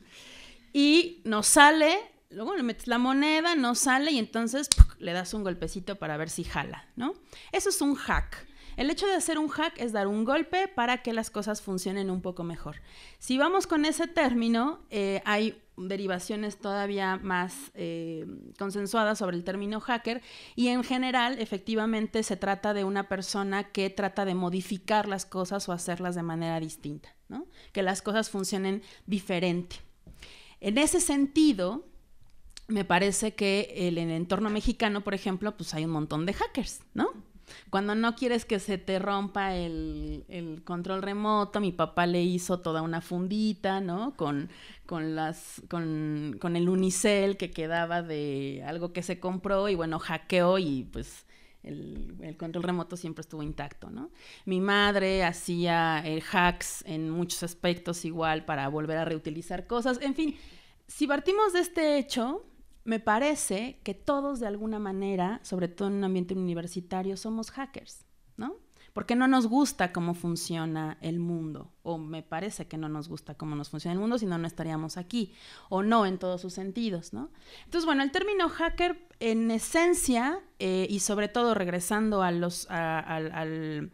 Y nos sale Luego le metes la moneda, no sale y entonces le das un golpecito para ver si jala, ¿no? Eso es un hack. El hecho de hacer un hack es dar un golpe para que las cosas funcionen un poco mejor. Si vamos con ese término, eh, hay derivaciones todavía más eh, consensuadas sobre el término hacker y en general efectivamente se trata de una persona que trata de modificar las cosas o hacerlas de manera distinta, ¿no? que las cosas funcionen diferente. En ese sentido, me parece que el, en el entorno mexicano, por ejemplo, pues hay un montón de hackers, ¿no? Cuando no quieres que se te rompa el, control remoto, mi papá le hizo toda una fundita, ¿no? Con, las, con, el unicel que quedaba de algo que se compró y bueno, hackeó y pues el, control remoto siempre estuvo intacto, ¿no? Mi madre hacía eh, hacks en muchos aspectos igual para volver a reutilizar cosas, en fin, si partimos de este hecho, me parece que todos de alguna manera, sobre todo en un ambiente universitario, somos hackers, ¿no? Porque no nos gusta cómo funciona el mundo, o me parece que no nos gusta cómo nos funciona el mundo, si no, no estaríamos aquí, o no en todos sus sentidos, ¿no? Entonces, bueno, el término hacker, en esencia, eh, y sobre todo regresando a los, al,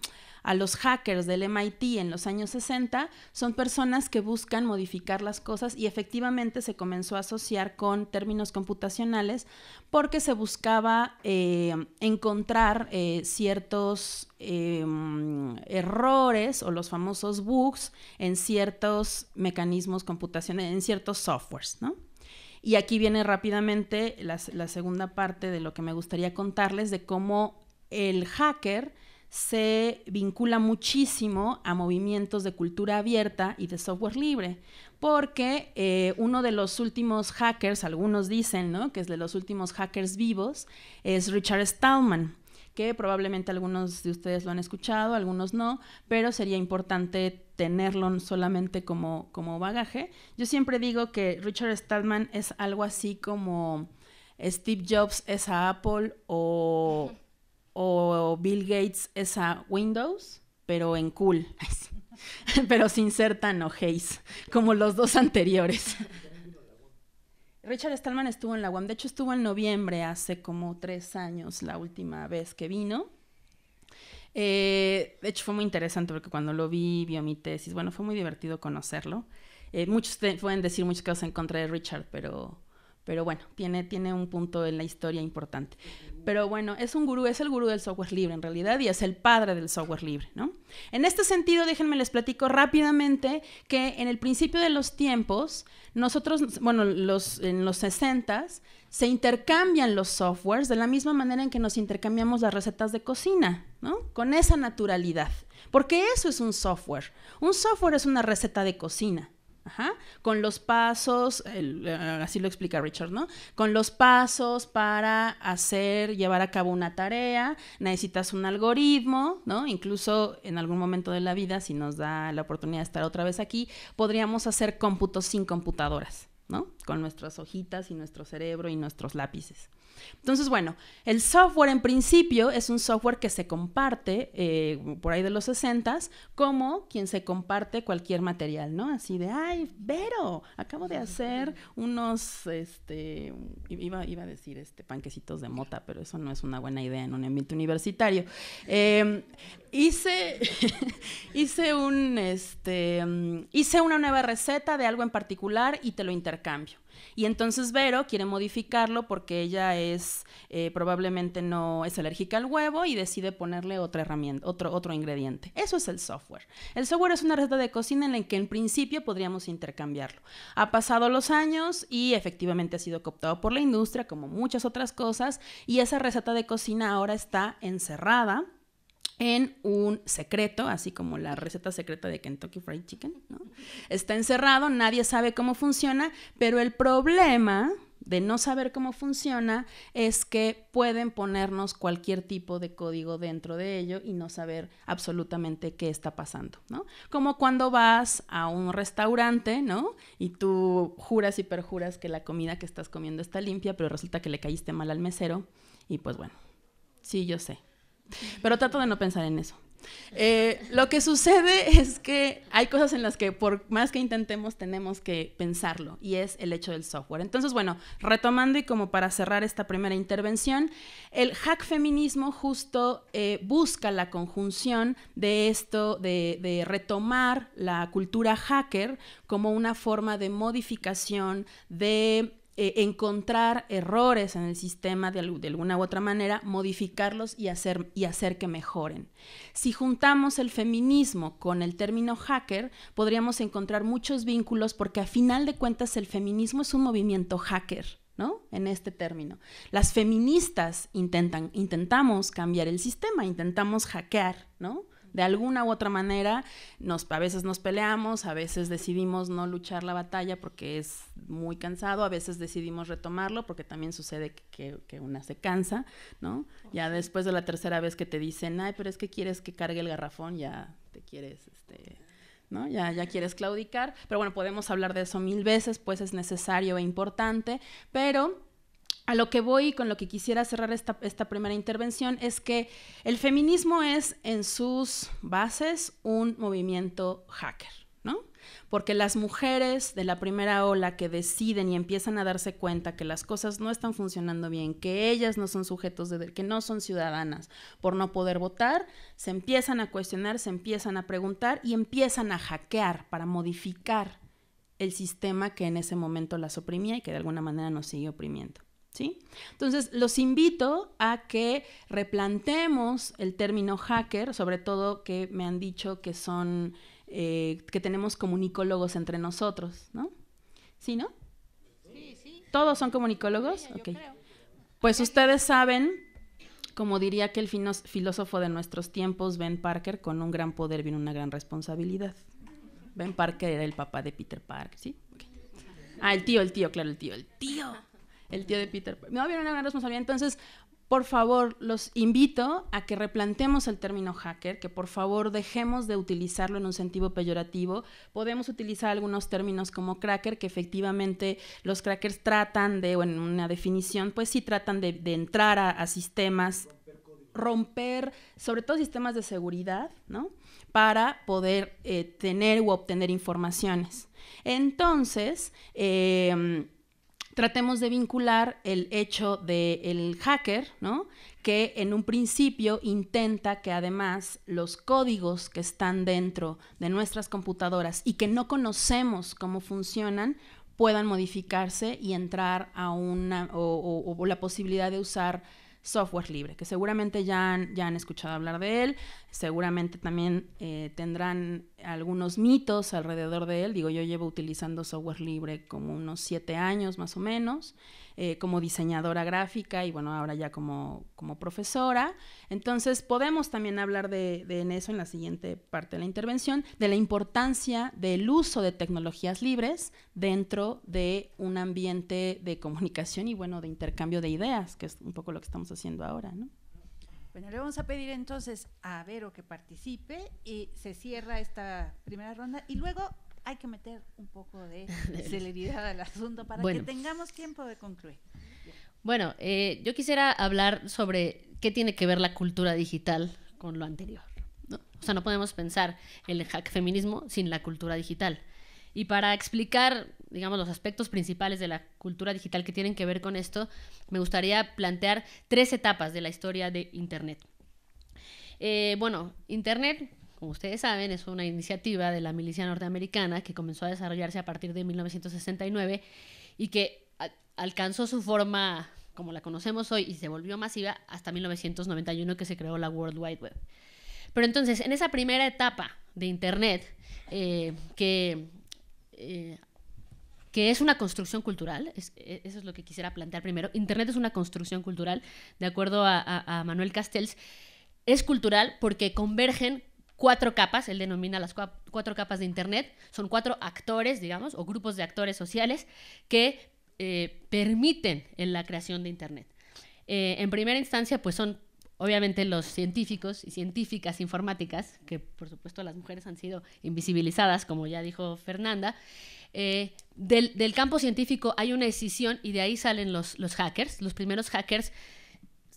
a los hackers del MIT en los años 60 son personas que buscan modificar las cosas y efectivamente se comenzó a asociar con términos computacionales porque se buscaba eh, encontrar eh, ciertos em, errores o los famosos bugs en ciertos mecanismos computacionales, en ciertos softwares, ¿no? Y aquí viene rápidamente la, segunda parte de lo que me gustaría contarles de cómo el hacker se vincula muchísimo a movimientos de cultura abierta y de software libre, porque eh, uno de los últimos hackers, algunos dicen, ¿no? Que es de los últimos hackers vivos, es Richard Stallman que probablemente algunos de ustedes lo han escuchado, algunos no, pero sería importante tenerlo solamente como, como bagaje. Yo siempre digo que Richard Stallman es algo así como Steve Jobs es a Apple o o Bill Gates es a Windows, pero en cool, pero sin ser tan ojéis, como los dos anteriores. Richard Stallman estuvo en la UAM, de hecho estuvo en noviembre, hace como tres años, la última vez que vino. Eh, de hecho fue muy interesante porque cuando lo vi, vio mi tesis, bueno, fue muy divertido conocerlo. Eh, muchos pueden decir muchas cosas en contra de Richard, pero, pero bueno, tiene, tiene un punto en la historia importante pero bueno, es un gurú, es el gurú del software libre en realidad y es el padre del software libre, ¿no? En este sentido, déjenme les platico rápidamente que en el principio de los tiempos, nosotros, bueno, en los 60 se intercambian los softwares de la misma manera en que nos intercambiamos las recetas de cocina, ¿no? Con esa naturalidad, porque eso es un software. Un software es una receta de cocina. Con los pasos, eh, así lo explica Richard, ¿no? Con los pasos para hacer, llevar a cabo una tarea, necesitas un algoritmo, ¿no? Incluso en algún momento de la vida, si nos da la oportunidad de estar otra vez aquí, podríamos hacer cómputos sin computadoras, ¿no? Con nuestras hojitas y nuestro cerebro y nuestros lápices. Entonces, bueno, el software en principio es un software que se comparte eh, por ahí de los 60 como quien se comparte cualquier material, ¿no? Así de, ay, pero, acabo de hacer unos, este, iba, a decir, este, panquecitos de mota, pero eso no es una buena idea en un ambiente universitario. Em, hice, hice un, este, hice una nueva receta de algo en particular y te lo intercambio. Y entonces Vero quiere modificarlo porque ella es eh, probablemente no es alérgica al huevo y decide ponerle otra herramienta, otro, otro ingrediente. Eso es el software. El software es una receta de cocina en la que en principio podríamos intercambiarlo. Ha pasado los años y efectivamente ha sido cooptado por la industria como muchas otras cosas y esa receta de cocina ahora está encerrada en un secreto, así como la receta secreta de Kentucky Fried Chicken, ¿no? Está encerrado, nadie sabe cómo funciona, pero el problema de no saber cómo funciona es que pueden ponernos cualquier tipo de código dentro de ello y no saber absolutamente qué está pasando, ¿no? Como cuando vas a un restaurante, ¿no? Y tú juras y perjuras que la comida que estás comiendo está limpia, pero resulta que le caíste mal al mesero y pues bueno, sí, yo sé, pero trato de no pensar en eso. Eh, lo que sucede es que hay cosas en las que por más que intentemos tenemos que pensarlo y es el hecho del software. Entonces, bueno, retomando y como para cerrar esta primera intervención, el hack feminismo justo eh, busca la conjunción de esto, de retomar la cultura hacker como una forma de modificación, de eh, encontrar errores en el sistema de, alguna u otra manera, modificarlos y hacer, y hacer que mejoren. Si juntamos el feminismo con el término hacker, podríamos encontrar muchos vínculos porque a final de cuentas el feminismo es un movimiento hacker. ¿no? En este término. Las feministas intentan, intentamos cambiar el sistema, intentamos hackear, ¿no? De alguna u otra manera, nos, a veces nos peleamos, a veces decidimos no luchar la batalla porque es muy cansado, a veces decidimos retomarlo porque también sucede que, una se cansa, ¿no? Ya después de la tercera vez que te dicen, ay, pero es que quieres que cargue el garrafón, ya te quieres, este, ¿no? Ya, ya quieres claudicar, pero bueno, podemos hablar de eso mil veces, pues es necesario e importante, pero a lo que voy y con lo que quisiera cerrar esta, primera intervención es que el feminismo es en sus bases un movimiento hacker, ¿no? Porque las mujeres de la primera ola que deciden y empiezan a darse cuenta que las cosas no están funcionando bien, que ellas no son sujetos de que no son ciudadanas por no poder votar, se empiezan a cuestionar, se empiezan a preguntar y empiezan a hackear para modificar el sistema que en ese momento las oprimía y que de alguna manera nos sigue oprimiendo. ¿Sí? Entonces, los invito a que replantemos el término hacker, sobre todo que me han dicho que son, eh, que tenemos comunicólogos entre nosotros, ¿no? ¿Sí, no? Sí, sí. ¿Todos son comunicólogos? Pues ustedes saben, como diría que el filósofo de nuestros tiempos, Ben Parker, con un gran poder viene una gran responsabilidad. Ben Parker era el papá de Peter Parker, ¿sí? Ah, el tío, el tío, claro, el tío, el tío el tío de Peter. No había una gran responsabilidad. Entonces, por favor, los invito a que replantemos el término hacker, que por favor dejemos de utilizarlo en un sentido peyorativo. Podemos utilizar algunos términos como cracker, que efectivamente los crackers tratan de, o en una definición, pues sí tratan de, entrar a, sistemas, romper, sobre todo sistemas de seguridad, ¿no? Para poder eh, tener u obtener informaciones. Entonces, em, tratemos de vincular el hecho del hacker, ¿no? que en un principio intenta que además los códigos que están dentro de nuestras computadoras y que no conocemos cómo funcionan, puedan modificarse y entrar a una o, la posibilidad de usar software libre, que seguramente ya han, ya han escuchado hablar de él, seguramente también eh, tendrán algunos mitos alrededor de él. Digo, yo llevo utilizando software libre como unos siete años más o menos, eh, como diseñadora gráfica y bueno, ahora ya como, profesora. Entonces, podemos también hablar de, de en eso en la siguiente parte de la intervención, de la importancia del uso de tecnologías libres dentro de un ambiente de comunicación y bueno, de intercambio de ideas, que es un poco lo que estamos haciendo ahora, bueno, Le vamos a pedir entonces a Vero que participe y se cierra esta primera ronda y luego hay que meter un poco de celeridad al asunto para que tengamos tiempo de concluir. Bueno, eh, yo quisiera hablar sobre qué tiene que ver la cultura digital con lo anterior. O sea, no podemos pensar el hack feminismo sin la cultura digital. Y para explicar, digamos, los aspectos principales de la cultura digital que tienen que ver con esto, me gustaría plantear tres etapas de la historia de Internet. Eh, bueno, Internet, como ustedes saben, es una iniciativa de la milicia norteamericana que comenzó a desarrollarse a partir de 1969 y que alcanzó su forma como la conocemos hoy y se volvió masiva hasta 1991 que se creó la World Wide Web. Pero entonces, en esa primera etapa de Internet, eh, que eh, que es una construcción cultural, e, eso es lo que quisiera plantear primero. Internet es una construcción cultural, de acuerdo a, Manuel Castells, es cultural porque convergen cuatro capas, él denomina las cuatro capas de Internet, son cuatro actores, digamos, o grupos de actores sociales que eh, permiten la creación de Internet. Eh, en primera instancia, pues son Obviamente los científicos y científicas informáticas, que por supuesto las mujeres han sido invisibilizadas, como ya dijo Fernanda, eh, del, campo científico hay una decisión y de ahí salen los, hackers. Los primeros hackers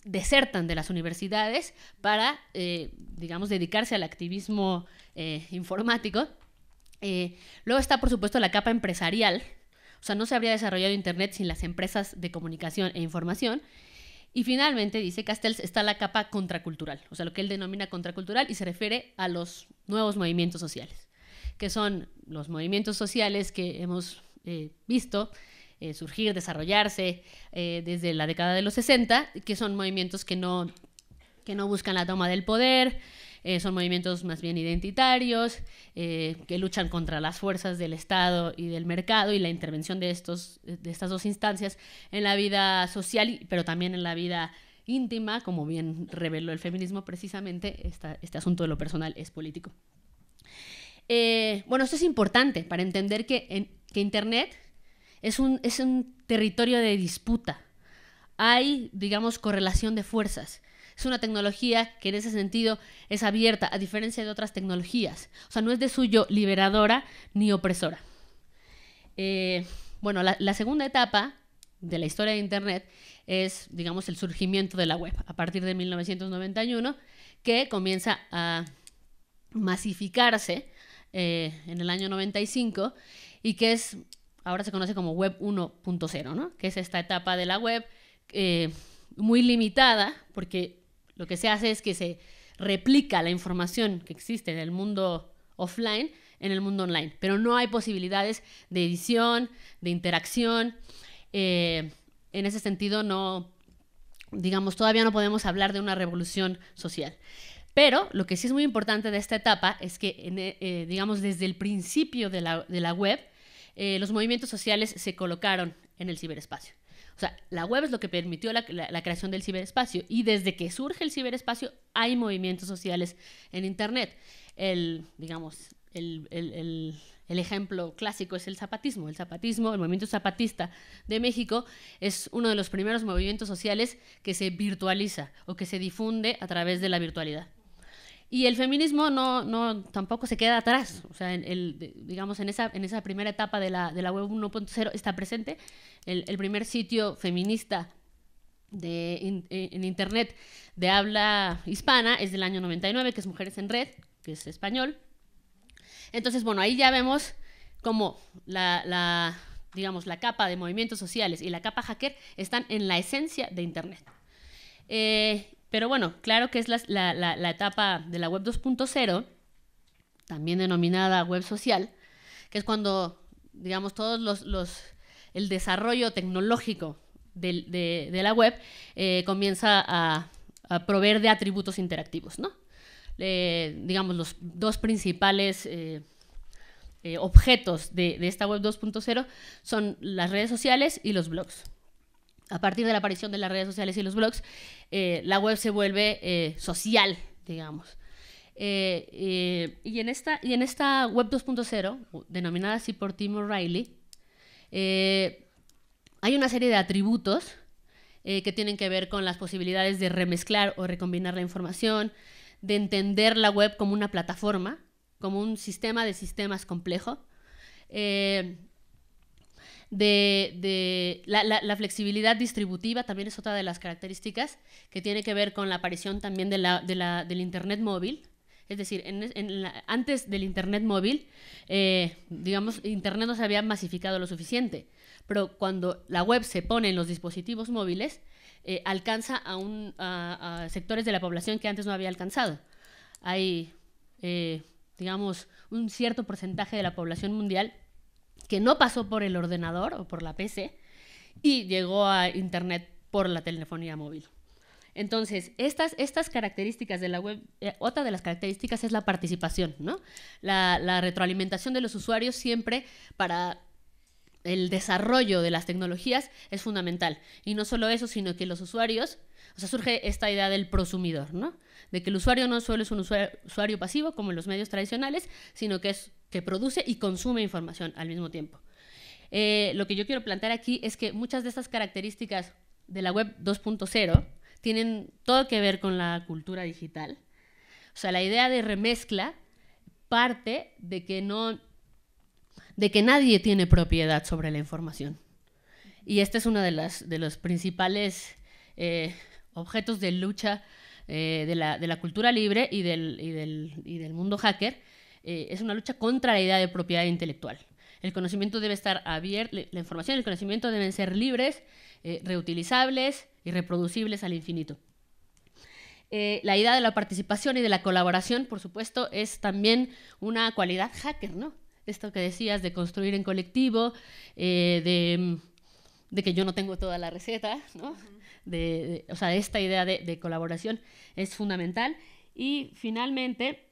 desertan de las universidades para, eh, digamos, dedicarse al activismo eh, informático. luego está, por supuesto, la capa empresarial. O sea, no se habría desarrollado Internet sin las empresas de comunicación e información. Y finalmente dice, Castells está la capa contracultural, o sea, lo que él denomina contracultural y se refiere a los nuevos movimientos sociales, que son los movimientos sociales que hemos eh, visto eh, surgir, desarrollarse eh, desde la década de los 60, que son movimientos que no, que no buscan la toma del poder, eh, son movimientos más bien identitarios, eh, que luchan contra las fuerzas del Estado y del mercado y la intervención de, de estas dos instancias en la vida social, pero también en la vida íntima, como bien reveló el feminismo precisamente, este asunto de lo personal es político. Eh, bueno, esto es importante para entender que, Internet es un territorio de disputa. Hay, digamos, correlación de fuerzas. Es una tecnología que en ese sentido es abierta, a diferencia de otras tecnologías. O sea, no es de suyo liberadora ni opresora. Eh, bueno, la, segunda etapa de la historia de Internet es, digamos, el surgimiento de la web a partir de 1991, que comienza a masificarse eh, en el año 95 y que es, ahora se conoce como Web 1.0, Que es esta etapa de la web eh, muy limitada porque lo que se hace es que se replica la información que existe en el mundo offline en el mundo online, pero no hay posibilidades de edición, de interacción. Eh, en ese sentido, no, digamos, todavía no podemos hablar de una revolución social. Pero lo que sí es muy importante de esta etapa es que, eh, eh, digamos, desde el principio de la, web, los movimientos sociales se colocaron en el ciberespacio. O sea, la web es lo que permitió la, creación del ciberespacio y desde que surge el ciberespacio hay movimientos sociales en Internet. El, digamos, el, ejemplo clásico es el zapatismo. El zapatismo, el movimiento zapatista de México, es uno de los primeros movimientos sociales que se virtualiza o que se difunde a través de la virtualidad. Y el feminismo no, tampoco se queda atrás. O sea, en el, digamos, en esa, en esa primera etapa de la, web 1.0 está presente el, primer sitio feminista eh, en Internet de habla hispana, es del año 99, que es Mujeres en Red, que es español. Entonces, bueno, ahí ya vemos cómo la, digamos, la capa de movimientos sociales y la capa hacker están en la esencia de Internet. Eh, pero bueno, claro que es la, etapa de la web 2.0, también denominada web social, que es cuando, digamos, todos los, el desarrollo tecnológico de, la web eh, comienza a, proveer de atributos interactivos, ¿no? Eh, digamos, los dos principales eh, objetos de esta web 2.0 son las redes sociales y los blogs a partir de la aparición de las redes sociales y los blogs, eh, la web se vuelve eh, social, digamos. Eh, y, en esta, y en esta web 2.0, denominada así por Tim O'Reilly, hay una serie de atributos que tienen que ver con las posibilidades de remezclar o recombinar la información, de entender la web como una plataforma, como un sistema de sistemas complejo de, la, flexibilidad distributiva también es otra de las características que tiene que ver con la aparición también del Internet móvil. Es decir, antes del Internet móvil, eh, digamos, Internet no se había masificado lo suficiente, pero cuando la web se pone en los dispositivos móviles, eh, alcanza a, un, sectores de la población que antes no había alcanzado. Hay, eh, digamos, un cierto porcentaje de la población mundial que no pasó por el ordenador o por la PC y llegó a Internet por la telefonía móvil. Entonces, estas, características de la web, eh, otra de las características es la participación, ¿no? La, la retroalimentación de los usuarios siempre para el desarrollo de las tecnologías es fundamental. Y no solo eso, sino que los usuarios, o sea, surge esta idea del prosumidor, ¿no? de que el usuario no solo es un usuario, pasivo como en los medios tradicionales, sino que es que produce y consume información al mismo tiempo. Eh, lo que yo quiero plantear aquí es que muchas de estas características de la web 2.0 tienen todo que ver con la cultura digital. O sea, la idea de remezcla parte de que no de que nadie tiene propiedad sobre la información. Y este es uno de, las, de los principales eh, objetos de lucha eh, de, la, cultura libre y del, mundo hacker, eh, es una lucha contra la idea de propiedad intelectual. El conocimiento debe estar abierto, la información y el conocimiento deben ser libres, eh, reutilizables y reproducibles al infinito. la idea de la participación y de la colaboración, por supuesto, es también una cualidad hacker, ¿no? Esto que decías de construir en colectivo, de, que yo no tengo toda la receta, ¿no? o sea, esta idea de, colaboración es fundamental. Y finalmente,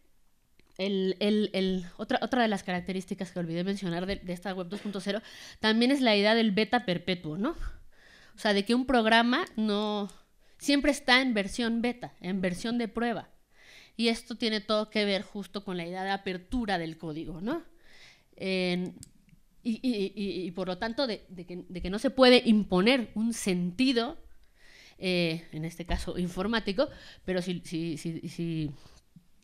el, el, el, otra, otra de las características que olvidé mencionar de, esta web 2.0 también es la idea del beta perpetuo, ¿no? O sea, de que un programa no siempre está en versión beta, en versión de prueba. Y esto tiene todo que ver justo con la idea de apertura del código, ¿no? y, y, y, por lo tanto de, que, de, que, no se puede imponer un sentido eh, en este caso informático, pero si, si,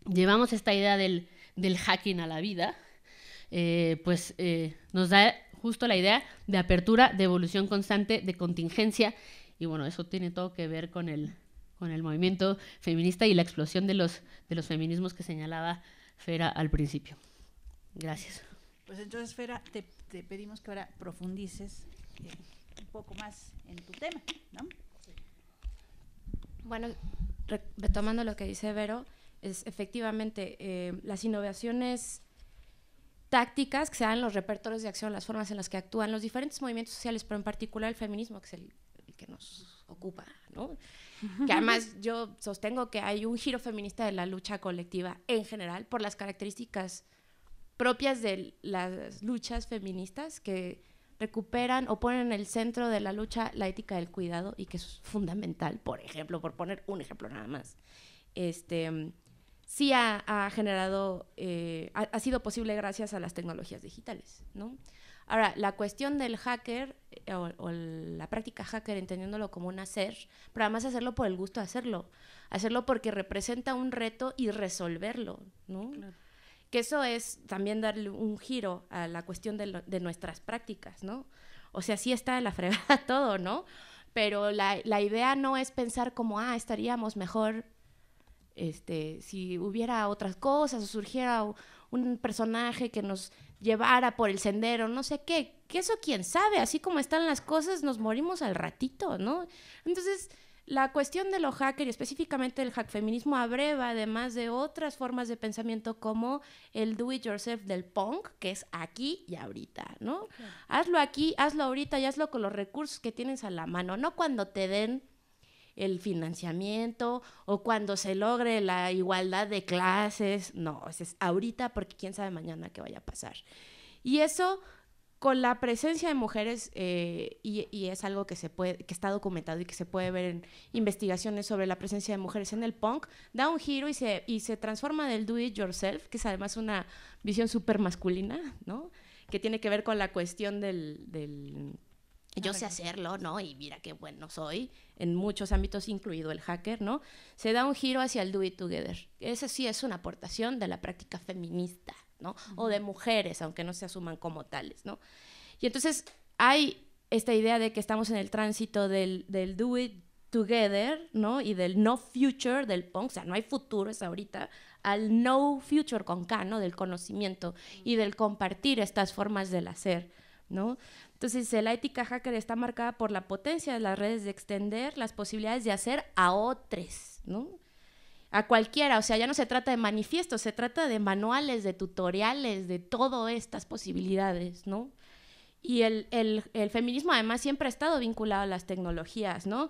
llevamos esta idea del, hacking a la vida, eh, pues eh, nos da justo la idea de apertura, de evolución constante, de contingencia, y bueno, eso tiene todo que ver con el, con el movimiento feminista y la explosión de los, de los feminismos que señalaba Fera al principio. Gracias. Pues entonces, Fera, te, pedimos que ahora profundices un poco más en tu tema, ¿no? Bueno, retomando lo que dice Vero, es efectivamente eh, las innovaciones tácticas que se dan en los repertorios de acción, las formas en las que actúan los diferentes movimientos sociales, pero en particular el feminismo, que es el, que nos ocupa, ¿no? que además yo sostengo que hay un giro feminista de la lucha colectiva en general por las características propias de las luchas feministas que recuperan o ponen en el centro de la lucha la ética del cuidado y que es fundamental, por ejemplo, por poner un ejemplo nada más. Este, sí ha, generado, eh, ha, sido posible gracias a las tecnologías digitales, ¿no? Ahora, la cuestión del hacker eh, o, la práctica hacker, entendiéndolo como un hacer, pero además hacerlo por el gusto de hacerlo, hacerlo porque representa un reto y resolverlo, ¿no? Que eso es también darle un giro a la cuestión de, nuestras prácticas, ¿no? O sea, sí está de la fregada todo, ¿no? Pero la, la idea no es pensar como, ah, estaríamos mejor este, si hubiera otras cosas o surgiera un personaje que nos llevara por el sendero, no sé qué, que eso quién sabe, así como están las cosas, nos morimos al ratito, ¿no? Entonces, la cuestión de los hackers, y específicamente del feminismo, abreva además de otras formas de pensamiento como el do it yourself del punk, que es aquí y ahorita, ¿no? Hazlo aquí, hazlo ahorita y hazlo con los recursos que tienes a la mano, no cuando te den el financiamiento o cuando se logre la igualdad de clases, no, es ahorita porque quién sabe mañana qué vaya a pasar. Y eso con la presencia de mujeres, eh, y, es algo que, se puede, que está documentado y que se puede ver en investigaciones sobre la presencia de mujeres en el punk, da un giro y se, y se transforma del do it yourself, que es además una visión súper masculina, ¿no? Que tiene que ver con la cuestión del, yo sé hacerlo, ¿no? Y mira qué bueno soy, en muchos ámbitos, incluido el hacker, ¿no? Se da un giro hacia el do it together. Esa sí es una aportación de la práctica feminista, ¿no? O de mujeres, aunque no se asuman como tales, ¿no? Y entonces hay esta idea de que estamos en el tránsito del, del do it together, ¿no? Y del no future del punk, o sea, no hay futuro, es ahorita, al no future con K, ¿no? Del conocimiento y del compartir estas formas del hacer, ¿no? Entonces, la ética hacker está marcada por la potencia de las redes de extender las posibilidades de hacer a otros, ¿no? a cualquiera, o sea, ya no se trata de manifiestos, se trata de manuales, de tutoriales, de todas estas posibilidades, ¿no? Y el, feminismo además siempre ha estado vinculado a las tecnologías, ¿no?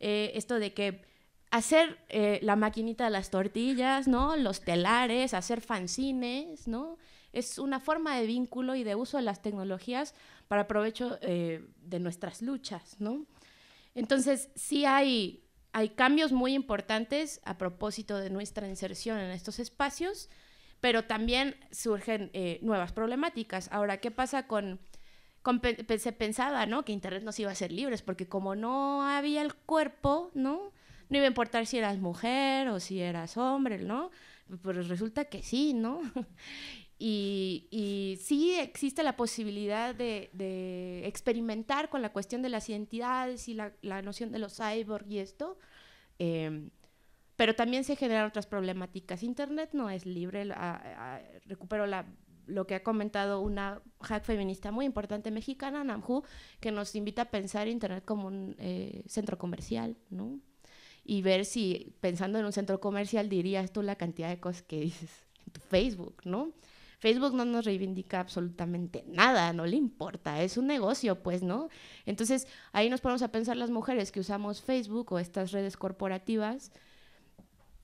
Eh, esto de que hacer eh, la maquinita de las tortillas, ¿no? Los telares, hacer fanzines, ¿no? Es una forma de vínculo y de uso de las tecnologías para provecho eh, de nuestras luchas, ¿no? Entonces, sí hay hay cambios muy importantes a propósito de nuestra inserción en estos espacios, pero también surgen eh, nuevas problemáticas. Ahora, ¿qué pasa con, se pensaba, ¿no? Que Internet nos iba a ser libres, porque como no había el cuerpo, ¿no? No iba a importar si eras mujer o si eras hombre, ¿no? Pues resulta que sí, ¿no? Y, sí existe la posibilidad de, experimentar con la cuestión de las identidades y la, noción de los cyborg y esto, em, pero también se generan otras problemáticas. Internet no es libre, recupero lo que ha comentado una hack feminista muy importante mexicana, Namju, que nos invita a pensar Internet como un eh, centro comercial, ¿no? Y ver si pensando en un centro comercial dirías tú la cantidad de cosas que dices en tu Facebook, ¿no? Facebook no nos reivindica absolutamente nada, no le importa, es un negocio, pues, ¿no? Entonces, ahí nos ponemos a pensar las mujeres que usamos Facebook o estas redes corporativas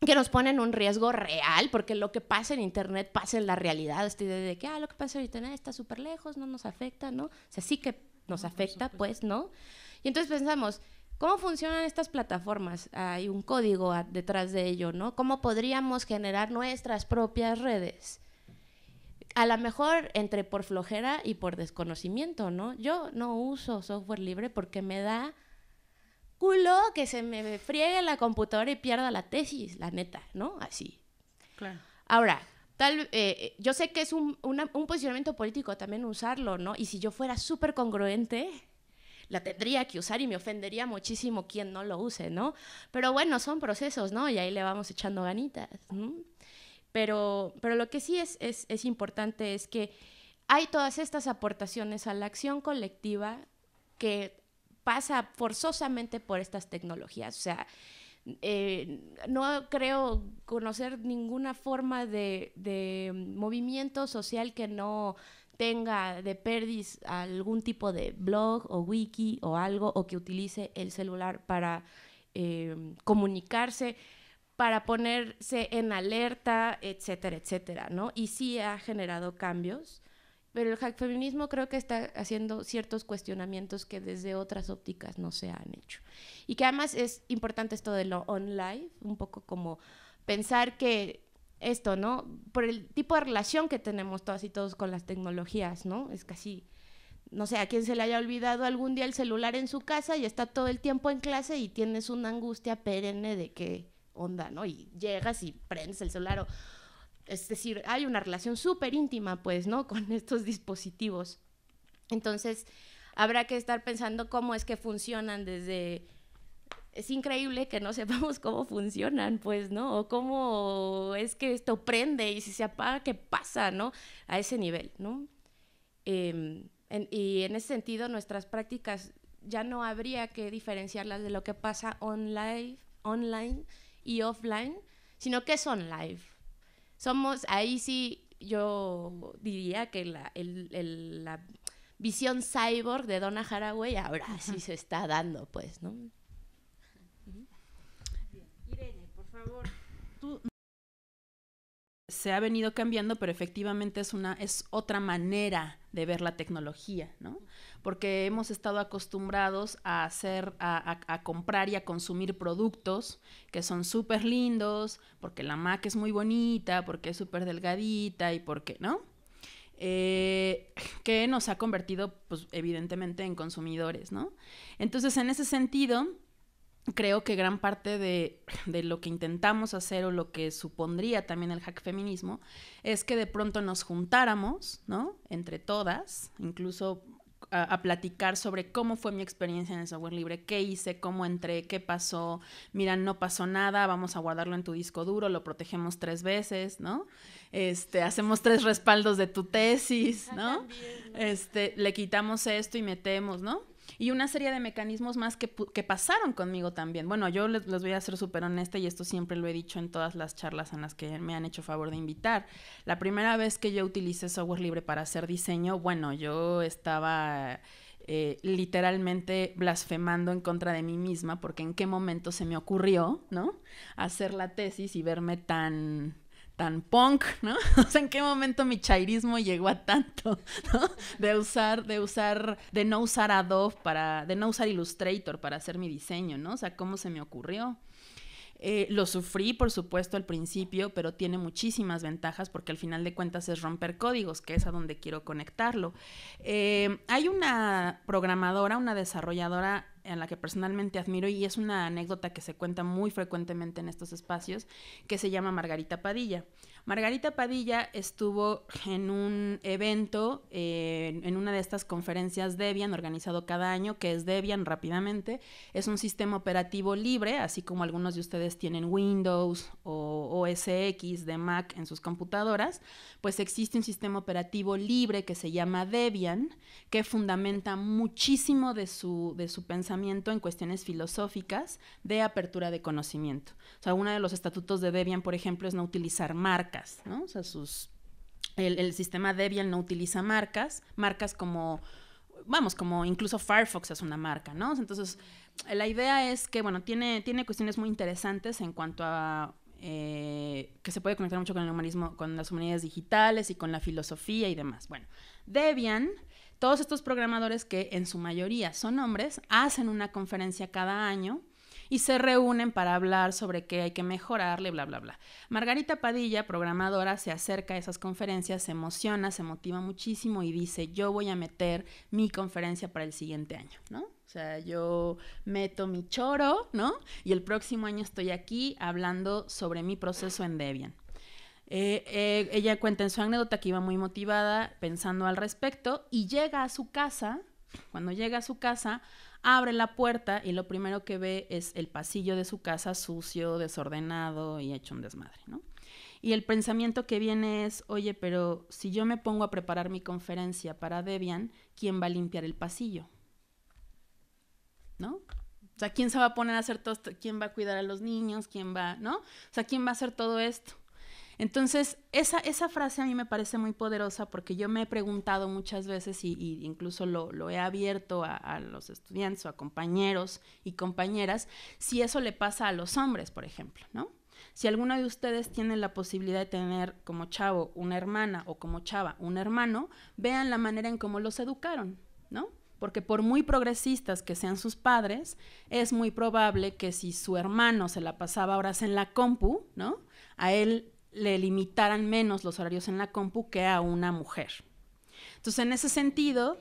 que nos ponen un riesgo real, porque lo que pasa en Internet pasa en la realidad, esta idea de que, ah, lo que pasa en Internet está súper lejos, no nos afecta, ¿no? O sea, sí que nos afecta, pues, ¿no? Y entonces pensamos, ¿Cómo funcionan estas plataformas? Hay un código detrás de ello, ¿no? ¿Cómo podríamos generar nuestras propias redes? a lo mejor entre por flojera y por desconocimiento, ¿no? Yo no uso software libre porque me da culo que se me friegue la computadora y pierda la tesis, la neta, ¿no? Así. Claro. Ahora, tal, eh, yo sé que es un, un, posicionamiento político también usarlo, ¿no? Y si yo fuera súper congruente, la tendría que usar y me ofendería muchísimo quien no lo use, ¿no? Pero bueno, son procesos, ¿no? Y ahí le vamos echando ganitas. ¿no? Pero, pero lo que sí es, es, importante es que hay todas estas aportaciones a la acción colectiva que pasa forzosamente por estas tecnologías. O sea, eh, no creo conocer ninguna forma de, movimiento social que no tenga de perdis algún tipo de blog o wiki o algo o que utilice el celular para eh, comunicarse para ponerse en alerta, etcétera, etcétera, ¿no? Y sí ha generado cambios, pero el hack feminismo creo que está haciendo ciertos cuestionamientos que desde otras ópticas no se han hecho. Y que además es importante esto de lo online, un poco como pensar que esto, ¿no? Por el tipo de relación que tenemos todas y todos con las tecnologías, ¿no? Es casi no sé, a quien se le haya olvidado algún día el celular en su casa y está todo el tiempo en clase y tienes una angustia perenne de que onda, ¿no? Y llegas y prendes el celular o... Es decir, hay una relación súper íntima, pues, ¿no? Con estos dispositivos. Entonces, habrá que estar pensando cómo es que funcionan desde... Es increíble que no sepamos cómo funcionan, pues, ¿no? O cómo es que esto prende y si se apaga, ¿qué pasa, ¿no? A ese nivel, ¿no? Em, y en ese sentido, nuestras prácticas ya no habría que diferenciarlas de lo que pasa online, online y offline, sino que son live. Somos, ahí sí yo diría que la, la visión cyborg de Donna Haraway ahora sí se está dando, pues, ¿no? se ha venido cambiando, pero efectivamente es una es otra manera de ver la tecnología, ¿no? Porque hemos estado acostumbrados a hacer, a, a, comprar y a consumir productos que son súper lindos, porque la Mac es muy bonita, porque es súper delgadita y porque, ¿no? Eh, que nos ha convertido, pues, evidentemente, en consumidores, ¿no? Entonces, en ese sentido, creo que gran parte de, lo que intentamos hacer o lo que supondría también el hack feminismo es que de pronto nos juntáramos, ¿no? Entre todas, incluso a, platicar sobre cómo fue mi experiencia en el software libre, qué hice, cómo entré, qué pasó, mira, no pasó nada, vamos a guardarlo en tu disco duro, lo protegemos tres veces, ¿no? Este, hacemos tres respaldos de tu tesis, ah, ¿no? Este, le quitamos esto y metemos, ¿no? y una serie de mecanismos más que, que pasaron conmigo también. Bueno, yo les, voy a ser súper honesta y esto siempre lo he dicho en todas las charlas en las que me han hecho favor de invitar. La primera vez que yo utilicé software libre para hacer diseño, bueno, yo estaba... Eh, literalmente blasfemando en contra de mí misma, porque en qué momento se me ocurrió, ¿no? Hacer la tesis y verme tan tan punk, ¿no? O sea, ¿en qué momento mi chairismo llegó a tanto, ¿no? De usar, de usar, de no usar Adobe para, de no usar Illustrator para hacer mi diseño, ¿no? O sea, ¿cómo se me ocurrió? Eh, lo sufrí, por supuesto, al principio, pero tiene muchísimas ventajas porque al final de cuentas es romper códigos, que es a donde quiero conectarlo. Eh, hay una programadora, una desarrolladora en la que personalmente admiro y es una anécdota que se cuenta muy frecuentemente en estos espacios, que se llama Margarita Padilla. Margarita Padilla estuvo en un evento, eh, en una de estas conferencias Debian, organizado cada año, que es Debian rápidamente. Es un sistema operativo libre, así como algunos de ustedes tienen Windows o OS X de Mac en sus computadoras, pues existe un sistema operativo libre que se llama Debian, que fundamenta muchísimo de su, de su pensamiento en cuestiones filosóficas de apertura de conocimiento. O sea, uno de los estatutos de Debian, por ejemplo, es no utilizar marcas ¿no? O sea, sus, el, sistema Debian no utiliza marcas, marcas como vamos, como incluso Firefox es una marca, ¿no? Entonces, la idea es que, bueno, tiene, tiene cuestiones muy interesantes en cuanto a eh, que se puede conectar mucho con el humanismo, con las humanidades digitales y con la filosofía y demás. Bueno, Debian, todos estos programadores que en su mayoría son hombres, hacen una conferencia cada año y se reúnen para hablar sobre qué hay que mejorarle, bla, bla, bla. Margarita Padilla, programadora, se acerca a esas conferencias, se emociona, se motiva muchísimo y dice, yo voy a meter mi conferencia para el siguiente año, ¿no? O sea, yo meto mi choro, ¿no? Y el próximo año estoy aquí hablando sobre mi proceso en Debian. Eh, eh, ella cuenta en su anécdota que iba muy motivada pensando al respecto y llega a su casa, cuando llega a su casa, abre la puerta y lo primero que ve es el pasillo de su casa sucio, desordenado y hecho un desmadre, ¿no? Y el pensamiento que viene es, oye, pero si yo me pongo a preparar mi conferencia para Debian, ¿quién va a limpiar el pasillo? ¿No? O sea, ¿quién se va a poner a hacer todo esto? ¿Quién va a cuidar a los niños? ¿Quién va, no? O sea, ¿quién va a hacer todo esto? Entonces, esa, esa frase a mí me parece muy poderosa porque yo me he preguntado muchas veces y, incluso lo, he abierto a, a, los estudiantes o a compañeros y compañeras si eso le pasa a los hombres, por ejemplo, ¿no? Si alguno de ustedes tiene la posibilidad de tener como chavo una hermana o como chava un hermano, vean la manera en cómo los educaron, ¿no? porque por muy progresistas que sean sus padres, es muy probable que si su hermano se la pasaba horas en la compu, ¿no? A él le limitaran menos los horarios en la compu que a una mujer. Entonces, en ese sentido,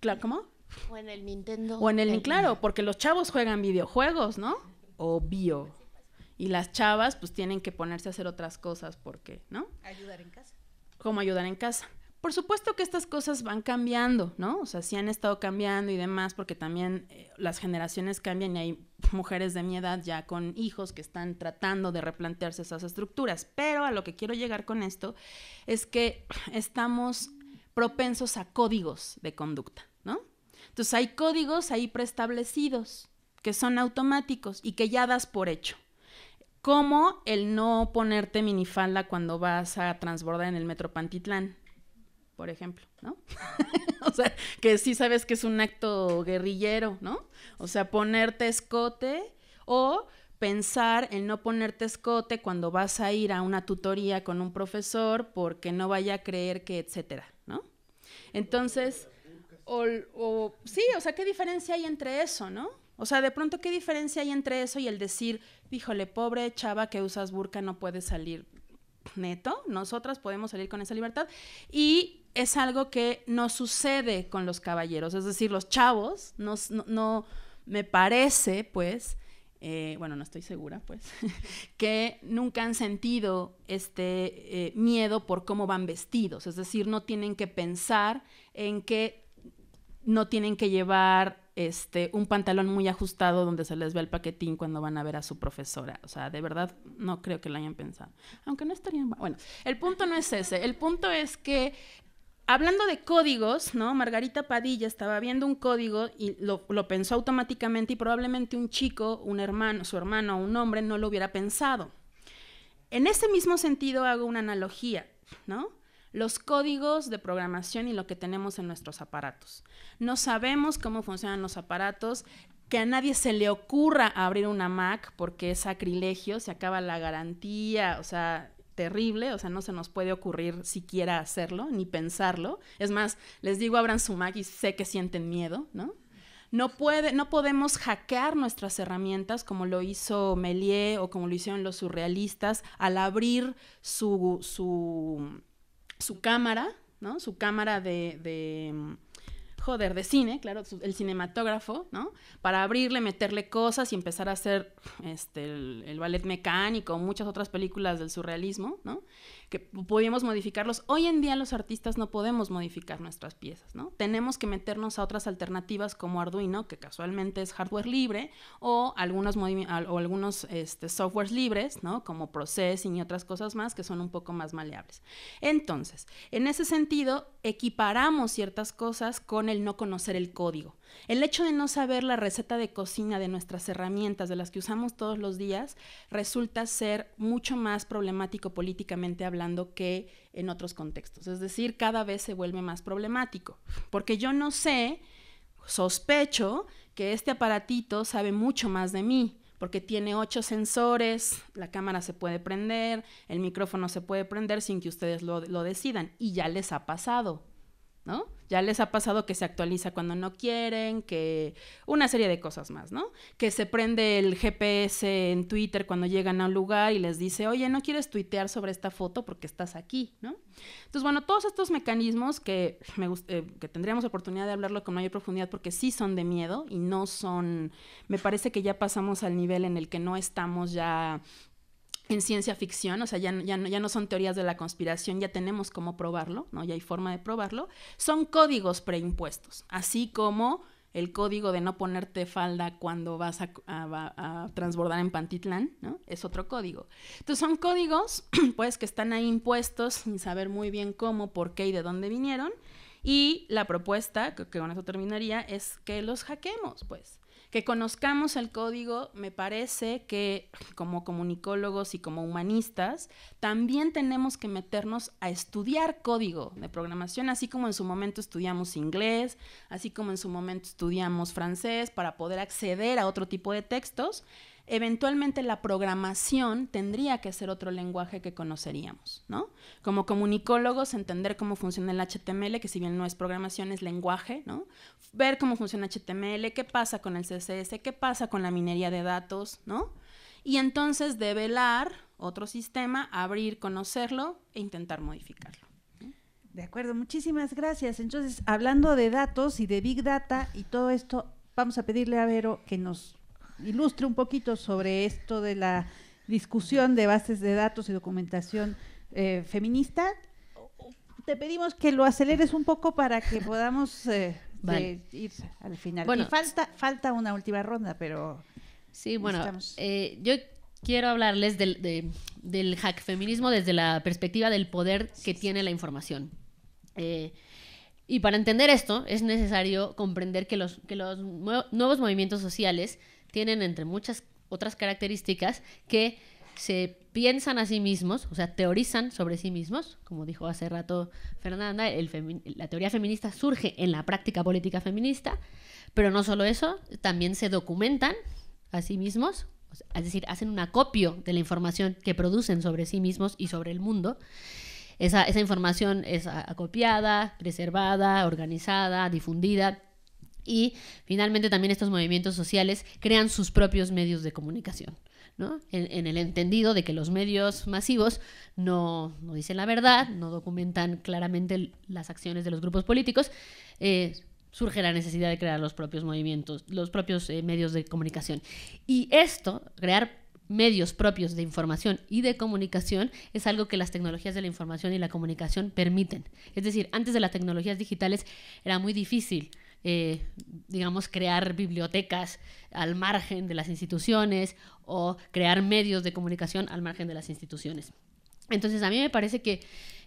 claro, ¿cómo? O en el Nintendo. O en el, claro, porque los chavos juegan videojuegos, ¿no? o bio Y las chavas pues tienen que ponerse a hacer otras cosas porque, ¿no? Ayudar en casa. Como ayudar en casa. Por supuesto que estas cosas van cambiando, ¿no? O sea, sí han estado cambiando y demás, porque también eh, las generaciones cambian y hay mujeres de mi edad ya con hijos que están tratando de replantearse esas estructuras. Pero a lo que quiero llegar con esto es que estamos propensos a códigos de conducta, ¿no? Entonces hay códigos ahí preestablecidos que son automáticos y que ya das por hecho como el no ponerte minifalda cuando vas a transbordar en el metro Pantitlán, por ejemplo, ¿no? o sea, que sí sabes que es un acto guerrillero, ¿no? O sea, ponerte escote o pensar en no ponerte escote cuando vas a ir a una tutoría con un profesor porque no vaya a creer que, etcétera, ¿no? Entonces, o, o sí, o sea, ¿qué diferencia hay entre eso, no? O sea, de pronto, ¿qué diferencia hay entre eso y el decir, híjole, pobre chava que usas burka no puedes salir neto? Nosotras podemos salir con esa libertad. Y es algo que no sucede con los caballeros, es decir, los chavos, no, no me parece, pues, eh, bueno, no estoy segura, pues, que nunca han sentido este eh, miedo por cómo van vestidos, es decir, no tienen que pensar en que no tienen que llevar este, un pantalón muy ajustado donde se les ve el paquetín cuando van a ver a su profesora. O sea, de verdad no creo que lo hayan pensado. Aunque no estarían... Bueno, el punto no es ese. El punto es que hablando de códigos, ¿no? Margarita Padilla estaba viendo un código y lo, pensó automáticamente y probablemente un chico, un hermano, su hermano o un hombre no lo hubiera pensado. En ese mismo sentido hago una analogía, ¿no? Los códigos de programación y lo que tenemos en nuestros aparatos. No sabemos cómo funcionan los aparatos, que a nadie se le ocurra abrir una Mac porque es sacrilegio, se acaba la garantía, o sea, terrible, o sea, no se nos puede ocurrir siquiera hacerlo, ni pensarlo. Es más, les digo, abran su Mac y sé que sienten miedo, ¿no? No, puede, no podemos hackear nuestras herramientas como lo hizo Méliès o como lo hicieron los surrealistas al abrir su, su, su cámara, ¿no? Su cámara de joder de cine, claro, el cinematógrafo, ¿no? Para abrirle, meterle cosas y empezar a hacer este, el, el ballet mecánico, muchas otras películas del surrealismo, ¿no? que podíamos modificarlos. Hoy en día los artistas no podemos modificar nuestras piezas, ¿no? Tenemos que meternos a otras alternativas como Arduino, que casualmente es hardware libre, o algunos, o algunos este, softwares libres, ¿no? Como Processing y otras cosas más que son un poco más maleables. Entonces, en ese sentido, equiparamos ciertas cosas con el no conocer el código. El hecho de no saber la receta de cocina de nuestras herramientas, de las que usamos todos los días, resulta ser mucho más problemático políticamente hablando que en otros contextos. Es decir, cada vez se vuelve más problemático, porque yo no sé, sospecho que este aparatito sabe mucho más de mí porque tiene ocho sensores, la cámara se puede prender, el micrófono se puede prender sin que ustedes lo, lo, decidan, y ya les ha pasado, ¿no? Ya les ha pasado que se actualiza cuando no quieren, que una serie de cosas más, ¿no? Que se prende el GPS en Twitter cuando llegan a un lugar y les dice, oye, no quieres tuitear sobre esta foto porque estás aquí, ¿no? Entonces, bueno, todos estos mecanismos que, me eh, que tendríamos oportunidad de hablarlo con mayor profundidad porque sí son de miedo y no son, me parece que ya pasamos al nivel en el que no estamos ya en ciencia ficción, o sea, ya, no son teorías de la conspiración, ya tenemos cómo probarlo, ¿no? Ya hay forma de probarlo. Son códigos preimpuestos, así como el código de no ponerte falda cuando vas a, transbordar en Pantitlán, ¿no? Es otro código. Entonces son códigos, pues, que están ahí impuestos sin saber muy bien cómo, por qué y de dónde vinieron. Y la propuesta, que, con eso terminaría, es que los hackeemos, pues. Que conozcamos el código, me parece que como comunicólogos y como humanistas, también tenemos que meternos a estudiar código de programación, así como en su momento estudiamos inglés, así como en su momento estudiamos francés, para poder acceder a otro tipo de textos eventualmente la programación tendría que ser otro lenguaje que conoceríamos, ¿no? Como comunicólogos, entender cómo funciona el HTML, que si bien no es programación, es lenguaje, ¿no? Ver cómo funciona HTML, qué pasa con el CSS, qué pasa con la minería de datos, ¿no? Y entonces develar otro sistema, abrir, conocerlo e intentar modificarlo. De acuerdo, muchísimas gracias. Entonces, hablando de datos y de Big Data y todo esto, vamos a pedirle a Vero que nos ilustre un poquito sobre esto de la discusión de bases de datos y documentación eh, feminista. Te pedimos que lo aceleres un poco para que podamos eh, eh, ir al final. Bueno, falta, falta una última ronda, pero... Sí, bueno, yo quiero hablarles del, hack feminismo desde la perspectiva del poder que tiene la información. y para entender esto es necesario comprender que los, que los nuevos movimientos sociales tienen entre muchas otras características que se piensan a sí mismos, o sea, teorizan sobre sí mismos, como dijo hace rato Fernanda, la teoría feminista surge en la práctica política feminista, pero no solo eso, también se documentan a sí mismos, es decir, hacen un acopio de la información que producen sobre sí mismos y sobre el mundo. Esa, esa información es acopiada, preservada, organizada, difundida y finalmente también estos movimientos sociales crean sus propios medios de comunicación. ¿no? En, el entendido de que los medios masivos no, dicen la verdad, no documentan claramente las acciones de los grupos políticos, eh, surge la necesidad de crear los propios movimientos, los propios eh, medios de comunicación. Y esto, crear medios propios de información y de comunicación es algo que las tecnologías de la información y la comunicación permiten. Es decir, antes de las tecnologías digitales era muy difícil eh, digamos, crear bibliotecas al margen de las instituciones o crear medios de comunicación al margen de las instituciones. Entonces, a mí me parece que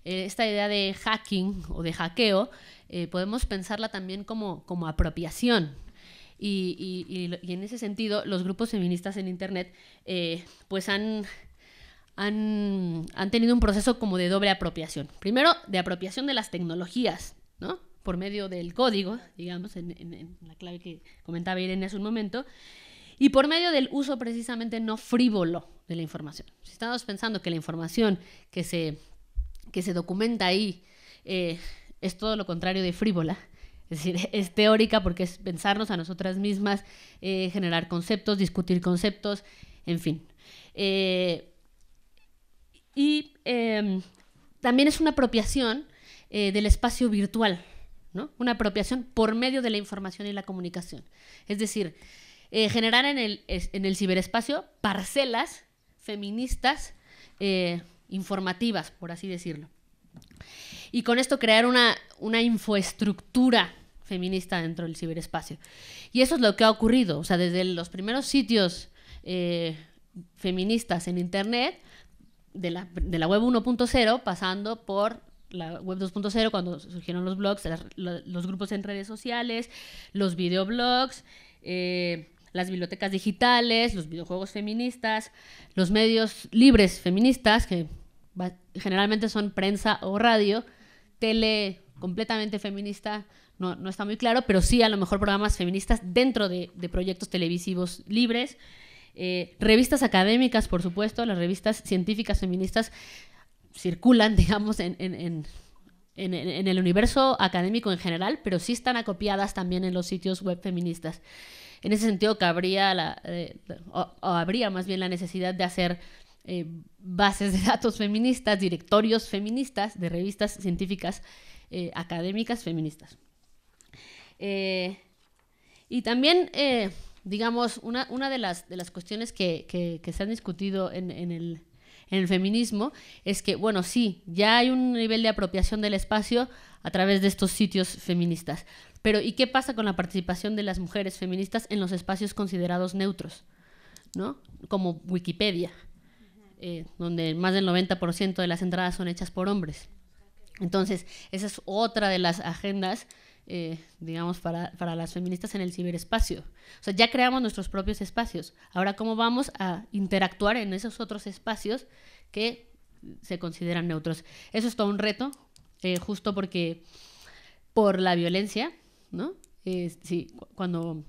eh, esta idea de hacking o de hackeo eh, podemos pensarla también como, apropiación. Y, en ese sentido, los grupos feministas en Internet pues han, han, han tenido un proceso como de doble apropiación. Primero, de apropiación de las tecnologías, ¿no? por medio del código, digamos, en, la clave que comentaba Irene hace un momento, y por medio del uso precisamente no frívolo de la información. Si estamos pensando que la información que se, que se documenta ahí eh, es todo lo contrario de frívola, es decir, es teórica porque es pensarnos a nosotras mismas, eh, generar conceptos, discutir conceptos, en fin. Eh, y em, también es una apropiación del espacio virtual una apropiación por medio de la información y la comunicación. Es decir, eh, generar en el, ciberespacio parcelas feministas eh, informativas, por así decirlo. Y con esto crear una, una infoestructura feminista dentro del ciberespacio. Y eso es lo que ha ocurrido. O sea, desde los primeros sitios eh, feministas en Internet, de la, de la web 1.0, pasando por la web 2.0, cuando surgieron los blogs, los grupos en redes sociales, los videoblogs, eh, las bibliotecas digitales, los videojuegos feministas, los medios libres feministas, que generalmente son prensa o radio, tele completamente feminista, no, está muy claro, pero sí a lo mejor programas feministas dentro de, proyectos televisivos libres. Eh, revistas académicas, por supuesto, las revistas científicas feministas circulan, digamos, en, el universo académico en general, pero sí están acopiadas también en los sitios web feministas. En ese sentido, cabría la, eh, habría más bien la necesidad de hacer eh, bases de datos feministas, directorios feministas de revistas científicas eh, académicas feministas. y también, digamos, una, de, las, de las cuestiones que, se han discutido en el en el feminismo es que, bueno, sí, ya hay un nivel de apropiación del espacio a través de estos sitios feministas. Pero ¿y qué pasa con la participación de las mujeres feministas en los espacios considerados neutros? ¿No? Como Wikipedia, eh, donde más del 90% de las entradas son hechas por hombres. Entonces, esa es otra de las agendas eh, digamos, para, para, las feministas en el ciberespacio. O sea, ya creamos nuestros propios espacios. Ahora, ¿cómo vamos a interactuar en esos otros espacios que se consideran neutros? Eso es todo un reto, eh, justo porque por la violencia, ¿no? cuando,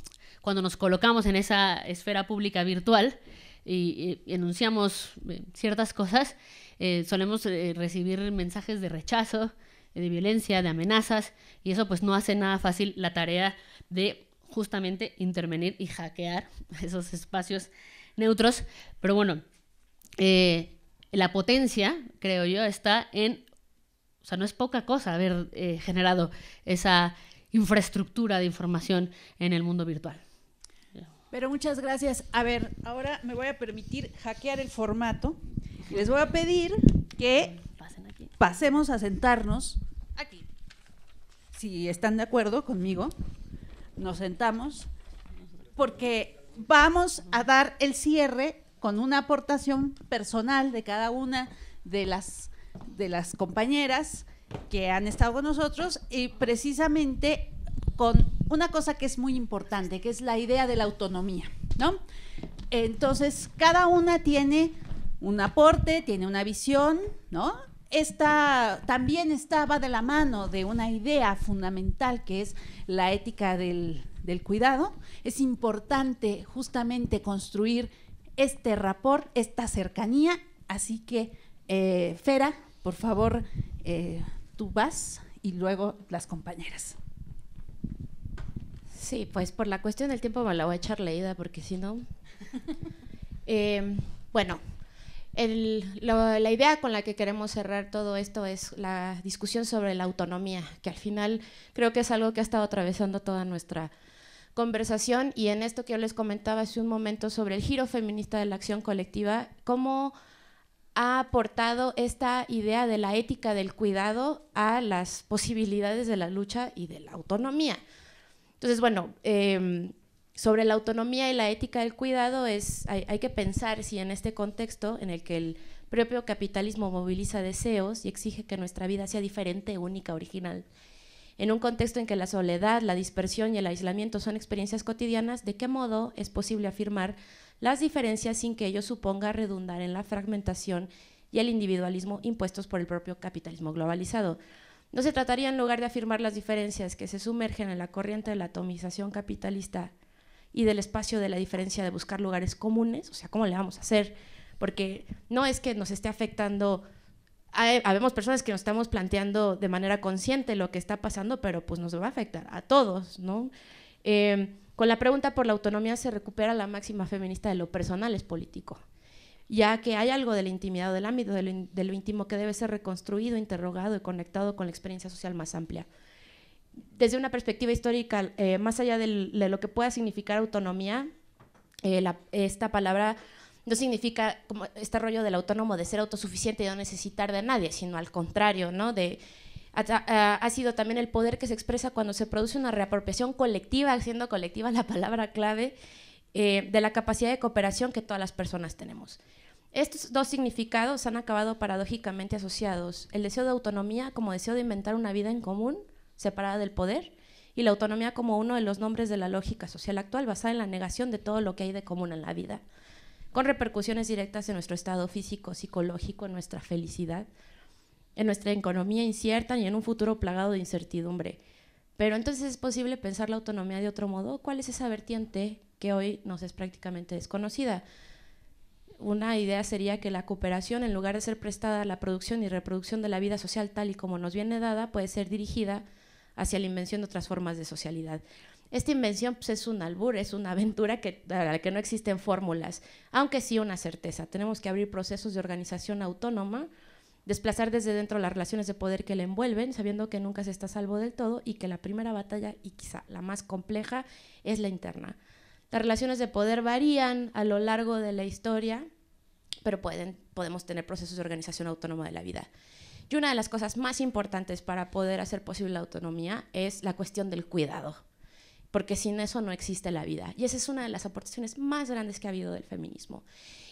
nos colocamos en esa esfera pública virtual y enunciamos eh, ciertas cosas, eh, solemos recibir mensajes de rechazo, de violencia, de amenazas, y eso pues no hace nada fácil la tarea de justamente intervenir y hackear esos espacios neutros. Pero bueno, eh, la potencia, creo yo, está en, o sea, no es poca cosa haber eh, generado esa infraestructura de información en el mundo virtual. Pero muchas gracias. A ver, ahora me voy a permitir hackear el formato. Les voy a pedir que pasemos a sentarnos aquí. Si están de acuerdo conmigo, nos sentamos porque vamos a dar el cierre con una aportación personal de cada una de las, de las compañeras que han estado con nosotros y precisamente con una cosa que es muy importante, que es la idea de la autonomía, ¿no? Entonces, cada una tiene un aporte, tiene una visión, ¿no? esta también estaba de la mano de una idea fundamental que es la ética del, cuidado. Es importante justamente construir este rapor, esta cercanía. Así que, eh, Fera, por favor, eh, tú vas y luego las compañeras. Sí, pues por la cuestión del tiempo me la voy a echar leída porque si no... Eh, bueno, el, la idea con la que queremos cerrar todo esto es la discusión sobre la autonomía, que al final creo que es algo que ha estado atravesando toda nuestra conversación y en esto que yo les comentaba hace un momento sobre el giro feminista de la acción colectiva, cómo ha aportado esta idea de la ética del cuidado a las posibilidades de la lucha y de la autonomía. Entonces, bueno, em, sobre la autonomía y la ética del cuidado es, hay, hay, que pensar si en este contexto en el que el propio capitalismo moviliza deseos y exige que nuestra vida sea diferente, única, original, en un contexto en que la soledad, la dispersión y el aislamiento son experiencias cotidianas, ¿de qué modo es posible afirmar las diferencias sin que ello suponga redundar en la fragmentación y el individualismo impuestos por el propio capitalismo globalizado? No se trataría en lugar de afirmar las diferencias que se sumergen en la corriente de la atomización capitalista y del espacio de la diferencia de buscar lugares comunes, o sea, ¿cómo le vamos a hacer? Porque no es que nos esté afectando, habemos personas que nos estamos planteando de manera consciente lo que está pasando, pero pues nos va a afectar a todos, ¿no? Eh, con la pregunta por la autonomía se recupera la máxima feminista de lo personal es político, ya que hay algo de la intimidad del ámbito, de lo íntimo que debe ser reconstruido, interrogado y conectado con la experiencia social más amplia desde una perspectiva histórica, eh, más allá de lo que pueda significar autonomía, eh, esta palabra no significa como este rollo del autónomo de ser autosuficiente y no necesitar de nadie, sino al contrario, ha, sido también el poder que se expresa cuando se produce una reapropiación colectiva, siendo colectiva la palabra clave, eh, de la capacidad de cooperación que todas las personas tenemos. Estos dos significados han acabado paradójicamente asociados, el deseo de autonomía como deseo de inventar una vida en común separada del poder, y la autonomía como uno de los nombres de la lógica social actual basada en la negación de todo lo que hay de común en la vida, con repercusiones directas en nuestro estado físico, psicológico, en nuestra felicidad, en nuestra economía incierta y en un futuro plagado de incertidumbre. Pero entonces es posible pensar la autonomía de otro modo. ¿Cuál es esa vertiente que hoy nos es prácticamente desconocida? Una idea sería que la cooperación, en lugar de ser prestada a la producción y reproducción de la vida social tal y como nos viene dada, puede ser dirigida hacia la invención de otras formas de socialidad. Esta invención pues, es un albur, es una aventura que, a la que no existen fórmulas, aunque sí una certeza. Tenemos que abrir procesos de organización autónoma, desplazar desde dentro las relaciones de poder que le envuelven, sabiendo que nunca se está salvo del todo y que la primera batalla, y quizá la más compleja, es la interna. Las relaciones de poder varían a lo largo de la historia, pero podemos tener procesos de organización autónoma de la vida. Y una de las cosas más importantes para poder hacer posible la autonomía es la cuestión del cuidado, porque sin eso no existe la vida. Y esa es una de las aportaciones más grandes que ha habido del feminismo.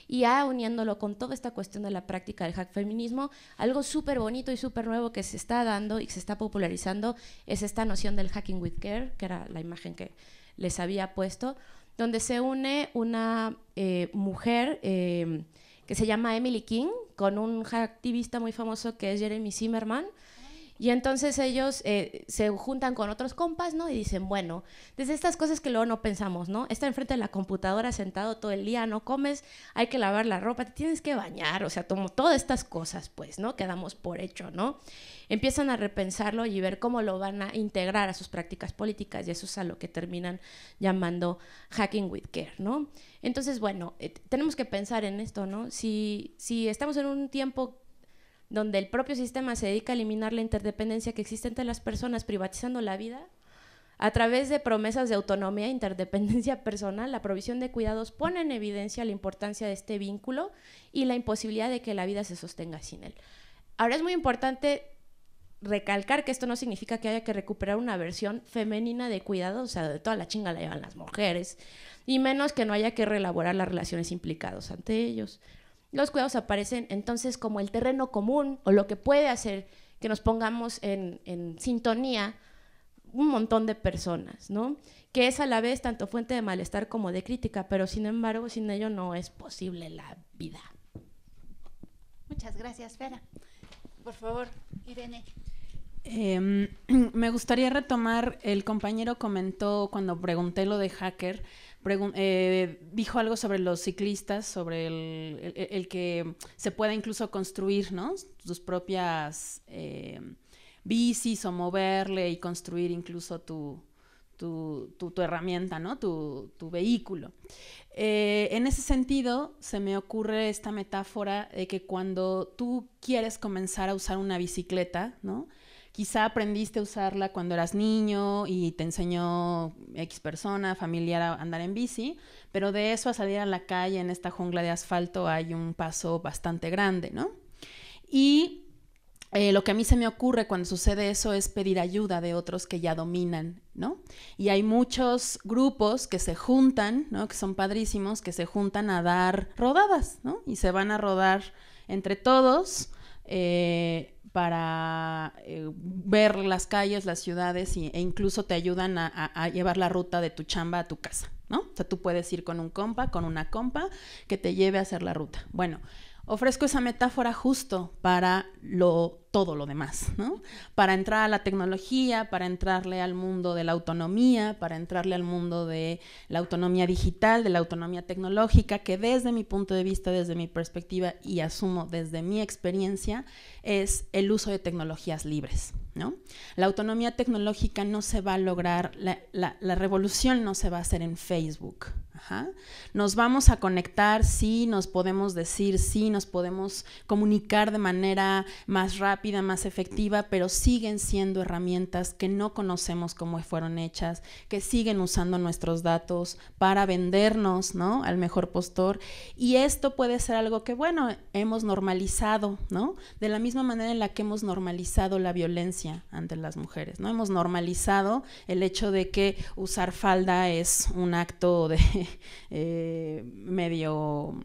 Y ya uniéndolo con toda esta cuestión de la práctica del hack feminismo, algo súper bonito y súper nuevo que se está dando y que se está popularizando es esta noción del hacking with care, que era la imagen que les había puesto, donde se une una eh, mujer... Eh, que se llama Emily King, con un activista muy famoso que es Jeremy Zimmerman, y entonces ellos eh, se juntan con otros compas, ¿no? Y dicen, bueno, desde estas cosas que luego no pensamos, ¿no? Estar enfrente de la computadora sentado todo el día, no comes, hay que lavar la ropa, te tienes que bañar, o sea, tomo todas estas cosas, pues, ¿no? Quedamos por hecho, ¿no? Empiezan a repensarlo y ver cómo lo van a integrar a sus prácticas políticas y eso es a lo que terminan llamando hacking with care, ¿no? Entonces, bueno, eh, tenemos que pensar en esto, ¿no? Si, si estamos en un tiempo donde el propio sistema se dedica a eliminar la interdependencia que existe entre las personas, privatizando la vida, a través de promesas de autonomía e interdependencia personal, la provisión de cuidados pone en evidencia la importancia de este vínculo y la imposibilidad de que la vida se sostenga sin él. Ahora es muy importante recalcar que esto no significa que haya que recuperar una versión femenina de cuidado, o sea, de toda la chinga la llevan las mujeres, y menos que no haya que relaborar las relaciones implicadas ante ellos los cuidados aparecen entonces como el terreno común o lo que puede hacer que nos pongamos en, sintonía un montón de personas, ¿no? Que es a la vez tanto fuente de malestar como de crítica, pero sin embargo sin ello no es posible la vida. Muchas gracias, Vera. Por favor, Irene. Em, me gustaría retomar, el compañero comentó cuando pregunté lo de hacker, eh, dijo algo sobre los ciclistas, sobre el, el, que se pueda incluso construir, ¿no? Tus propias eh, bicis o moverle y construir incluso tu, herramienta, ¿no? Tu, vehículo. Eh, en ese sentido, se me ocurre esta metáfora de que cuando tú quieres comenzar a usar una bicicleta, ¿no? quizá aprendiste a usarla cuando eras niño y te enseñó X persona, familiar a andar en bici, pero de eso a salir a la calle en esta jungla de asfalto hay un paso bastante grande, ¿no? Y eh, lo que a mí se me ocurre cuando sucede eso es pedir ayuda de otros que ya dominan, ¿no? Y hay muchos grupos que se juntan, ¿no? Que son padrísimos, que se juntan a dar rodadas, ¿no? Y se van a rodar entre todos. Eh, para eh, ver las calles, las ciudades e incluso te ayudan a, a, llevar la ruta de tu chamba a tu casa, ¿no? O sea, tú puedes ir con un compa, con una compa que te lleve a hacer la ruta. Bueno, ofrezco esa metáfora justo para todo lo demás, Para entrar a la tecnología, para entrarle al mundo de la autonomía, para entrarle al mundo de la autonomía digital, de la autonomía tecnológica, que desde mi punto de vista, desde mi perspectiva y asumo desde mi experiencia, es el uso de tecnologías libres, La autonomía tecnológica no se va a lograr, la revolución no se va a hacer en Facebook, nos vamos a conectar, sí, nos podemos decir, sí, nos podemos comunicar de manera más rápida, más efectiva, pero siguen siendo herramientas que no conocemos cómo fueron hechas, que siguen usando nuestros datos para vendernos, ¿no? Al mejor postor. Y esto puede ser algo que, bueno, hemos normalizado, ¿no? De la misma manera en la que hemos normalizado la violencia ante las mujeres, ¿no? Hemos normalizado el hecho de que usar falda es un acto de eh, medio,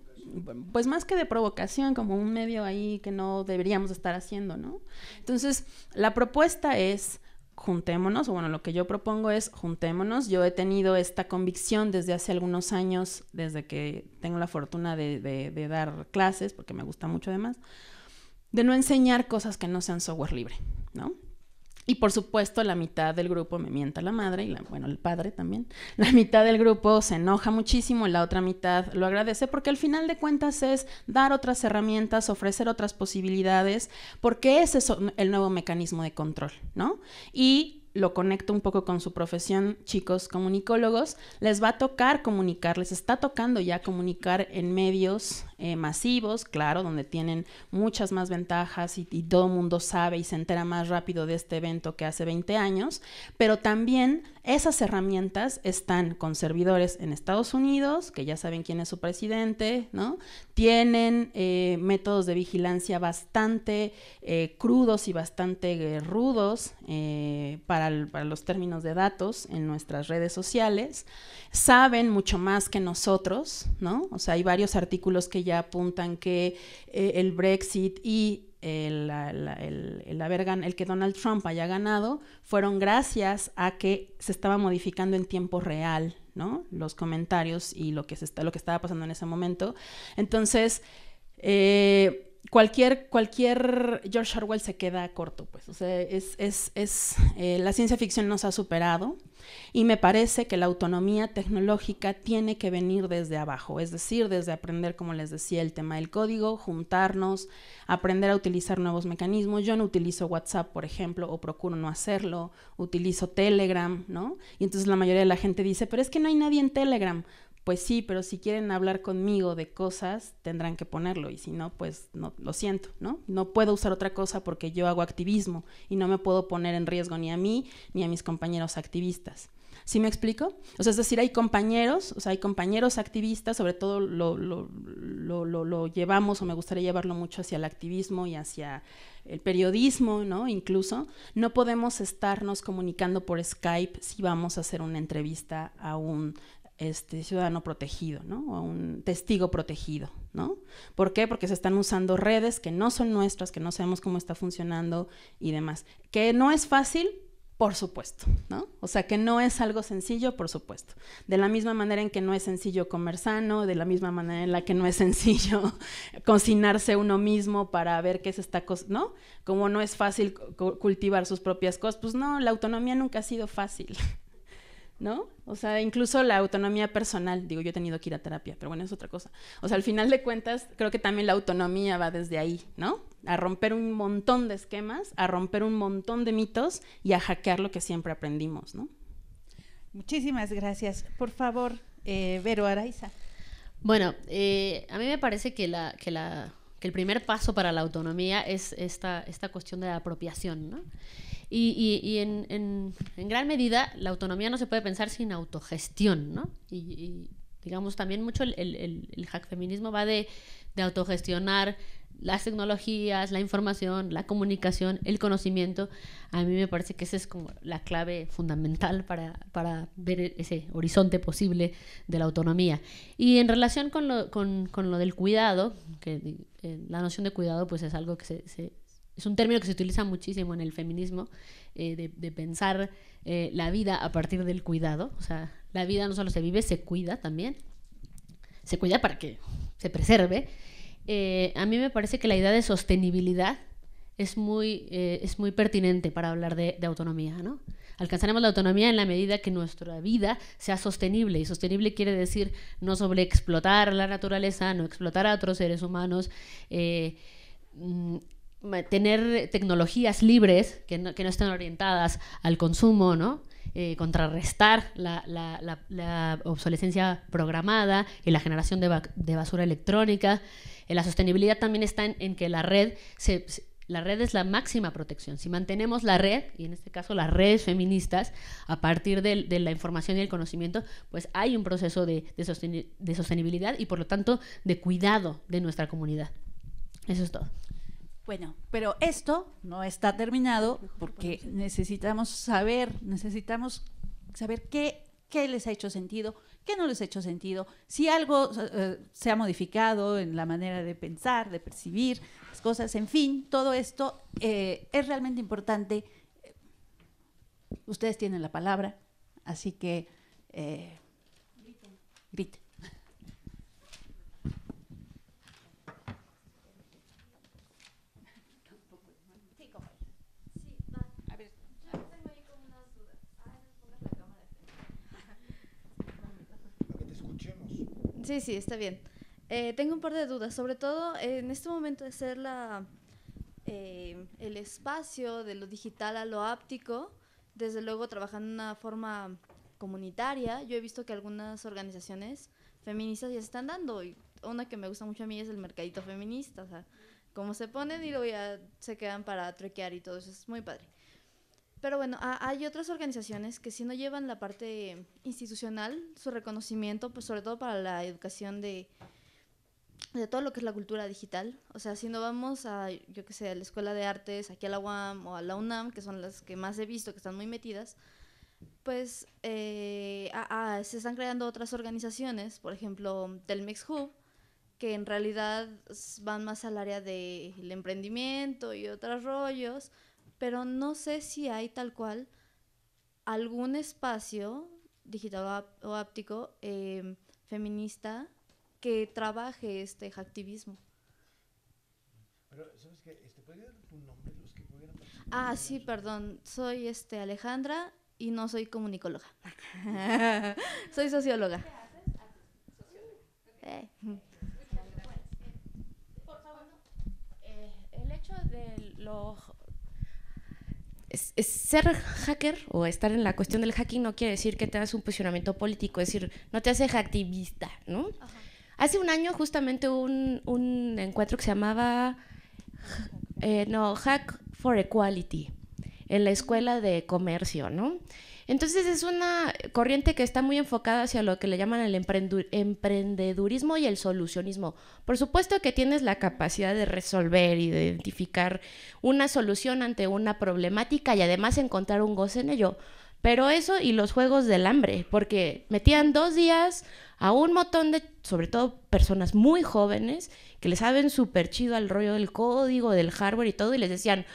pues más que de provocación, como un medio ahí que no deberíamos estar haciendo, ¿no? Entonces, la propuesta es juntémonos, o bueno, lo que yo propongo es juntémonos. Yo he tenido esta convicción desde hace algunos años, desde que tengo la fortuna de, de dar clases, porque me gusta mucho además, de no enseñar cosas que no sean software libre, ¿no? Y por supuesto, la mitad del grupo me mienta la madre y la, bueno, el padre también. La mitad del grupo se enoja muchísimo, la otra mitad lo agradece porque al final de cuentas es dar otras herramientas, ofrecer otras posibilidades, porque ese es el nuevo mecanismo de control, ¿no? Y lo conecto un poco con su profesión, chicos comunicólogos, les va a tocar comunicar, les está tocando ya comunicar en medios eh, masivos, claro, donde tienen muchas más ventajas y, todo el mundo sabe y se entera más rápido de este evento que hace 20 años, pero también esas herramientas están con servidores en Estados Unidos, que ya saben quién es su presidente, ¿no? Tienen eh, métodos de vigilancia bastante eh, crudos y bastante rudos para, para, los términos de datos en nuestras redes sociales. Saben mucho más que nosotros, ¿no? O sea, hay varios artículos que ya apuntan que eh, el Brexit y eh, el, el, haber el que Donald Trump haya ganado fueron gracias a que se estaba modificando en tiempo real, ¿no? Los comentarios y lo que, se está, lo que estaba pasando en ese momento. Entonces, eh, cualquier, cualquier George Orwell se queda corto, pues. O sea, es, es, es la ciencia ficción nos ha superado y me parece que la autonomía tecnológica tiene que venir desde abajo, es decir, desde aprender, como les decía, el tema del código, juntarnos, aprender a utilizar nuevos mecanismos. Yo no utilizo WhatsApp, por ejemplo, o procuro no hacerlo, utilizo Telegram, ¿no? Y entonces la mayoría de la gente dice, pero es que no hay nadie en Telegram pues sí, pero si quieren hablar conmigo de cosas, tendrán que ponerlo y si no, pues no, lo siento, ¿no? No puedo usar otra cosa porque yo hago activismo y no me puedo poner en riesgo ni a mí ni a mis compañeros activistas. ¿Sí me explico? O sea, es decir, hay compañeros, o sea, hay compañeros activistas, sobre todo lo, lo, lo, lo llevamos o me gustaría llevarlo mucho hacia el activismo y hacia el periodismo, ¿no? Incluso, no podemos estarnos comunicando por Skype si vamos a hacer una entrevista a un este, ciudadano protegido, ¿no? O un testigo protegido, ¿no? ¿Por qué? Porque se están usando redes que no son nuestras, que no sabemos cómo está funcionando y demás. Que no es fácil, por supuesto, ¿no? O sea, que no es algo sencillo, por supuesto. De la misma manera en que no es sencillo comer sano, de la misma manera en la que no es sencillo cocinarse uno mismo para ver qué es esta cosa, ¿no? Como no es fácil cultivar sus propias cosas, pues no, la autonomía nunca ha sido fácil, ¿no? O sea, incluso la autonomía personal, digo, yo he tenido que ir a terapia, pero bueno, es otra cosa. O sea, al final de cuentas, creo que también la autonomía va desde ahí, ¿no? A romper un montón de esquemas, a romper un montón de mitos y a hackear lo que siempre aprendimos, ¿no? Muchísimas gracias. Por favor, eh, Vero Araiza. Bueno, eh, a mí me parece que la, que la que el primer paso para la autonomía es esta, esta cuestión de la apropiación, ¿no? Y, en, gran medida la autonomía no se puede pensar sin autogestión, ¿no? Y, digamos también mucho el, hack feminismo va de, autogestionar las tecnologías, la información, la comunicación, el conocimiento. A mí me parece que esa es como la clave fundamental para, ver ese horizonte posible de la autonomía. Y en relación con lo, del cuidado, que eh, la noción de cuidado pues es algo que se es un término que se utiliza muchísimo en el feminismo, eh, de, pensar eh, la vida a partir del cuidado. O sea, la vida no solo se vive, se cuida también. Se cuida para que se preserve. Eh, a mí me parece que la idea de sostenibilidad es muy, es muy pertinente para hablar de, autonomía, ¿no? Alcanzaremos la autonomía en la medida que nuestra vida sea sostenible. Y sostenible quiere decir no sobreexplotar la naturaleza, no explotar a otros seres humanos. Mm, tener tecnologías libres que no, que no estén orientadas al consumo, ¿no? Eh, contrarrestar la, obsolescencia programada y la generación de, basura electrónica. Eh, la sostenibilidad también está en, que la red, la red es la máxima protección. Si mantenemos la red, y en este caso las redes feministas, a partir de, la información y el conocimiento, pues hay un proceso de, de sostenibilidad y por lo tanto de cuidado de nuestra comunidad. Eso es todo. Bueno, pero esto no está terminado porque necesitamos saber, necesitamos saber qué, les ha hecho sentido, qué no les ha hecho sentido, si algo eh, se ha modificado en la manera de pensar, de percibir las cosas, en fin, todo esto eh, es realmente importante. Ustedes tienen la palabra, así que eh, Sí, sí, está bien. Eh, tengo un par de dudas, sobre todo en este momento de ser la, eh, el espacio de lo digital a lo áptico, desde luego trabajando de una forma comunitaria, yo he visto que algunas organizaciones feministas ya se están dando, y una que me gusta mucho a mí es el mercadito feminista, o sea, cómo se ponen y luego ya se quedan para truquear y todo eso, es muy padre. Pero bueno, hay otras organizaciones que si no llevan la parte institucional, su reconocimiento, pues sobre todo para la educación de, todo lo que es la cultura digital. O sea, si no vamos a, yo qué sé, a la Escuela de Artes, aquí a la UAM o a la UNAM, que son las que más he visto, que están muy metidas, pues eh, se están creando otras organizaciones, por ejemplo, Telmex Hub, que en realidad van más al área del emprendimiento y otros rollos, pero no sé si hay tal cual algún espacio digital o áptico em, feminista que trabaje este activismo. Pero, ¿sabes este, nombre Ah, sí, perdón. Soy este Alejandra y no soy comunicóloga. soy socióloga. Eh. Por favor, eh, el hecho de los ser hacker o estar en la cuestión del hacking no quiere decir que tengas un posicionamiento político, es decir, no te haces activista, ¿no? Hace un año justamente un, un encuentro que se llamaba, eh, no, Hack for Equality, en la escuela de comercio, ¿no? Entonces es una corriente que está muy enfocada hacia lo que le llaman el emprendedurismo y el solucionismo. Por supuesto que tienes la capacidad de resolver y de identificar una solución ante una problemática y además encontrar un goce en ello. Pero eso y los juegos del hambre, porque metían dos días a un montón de, sobre todo personas muy jóvenes, que les saben súper chido al rollo del código, del hardware y todo, y les decían,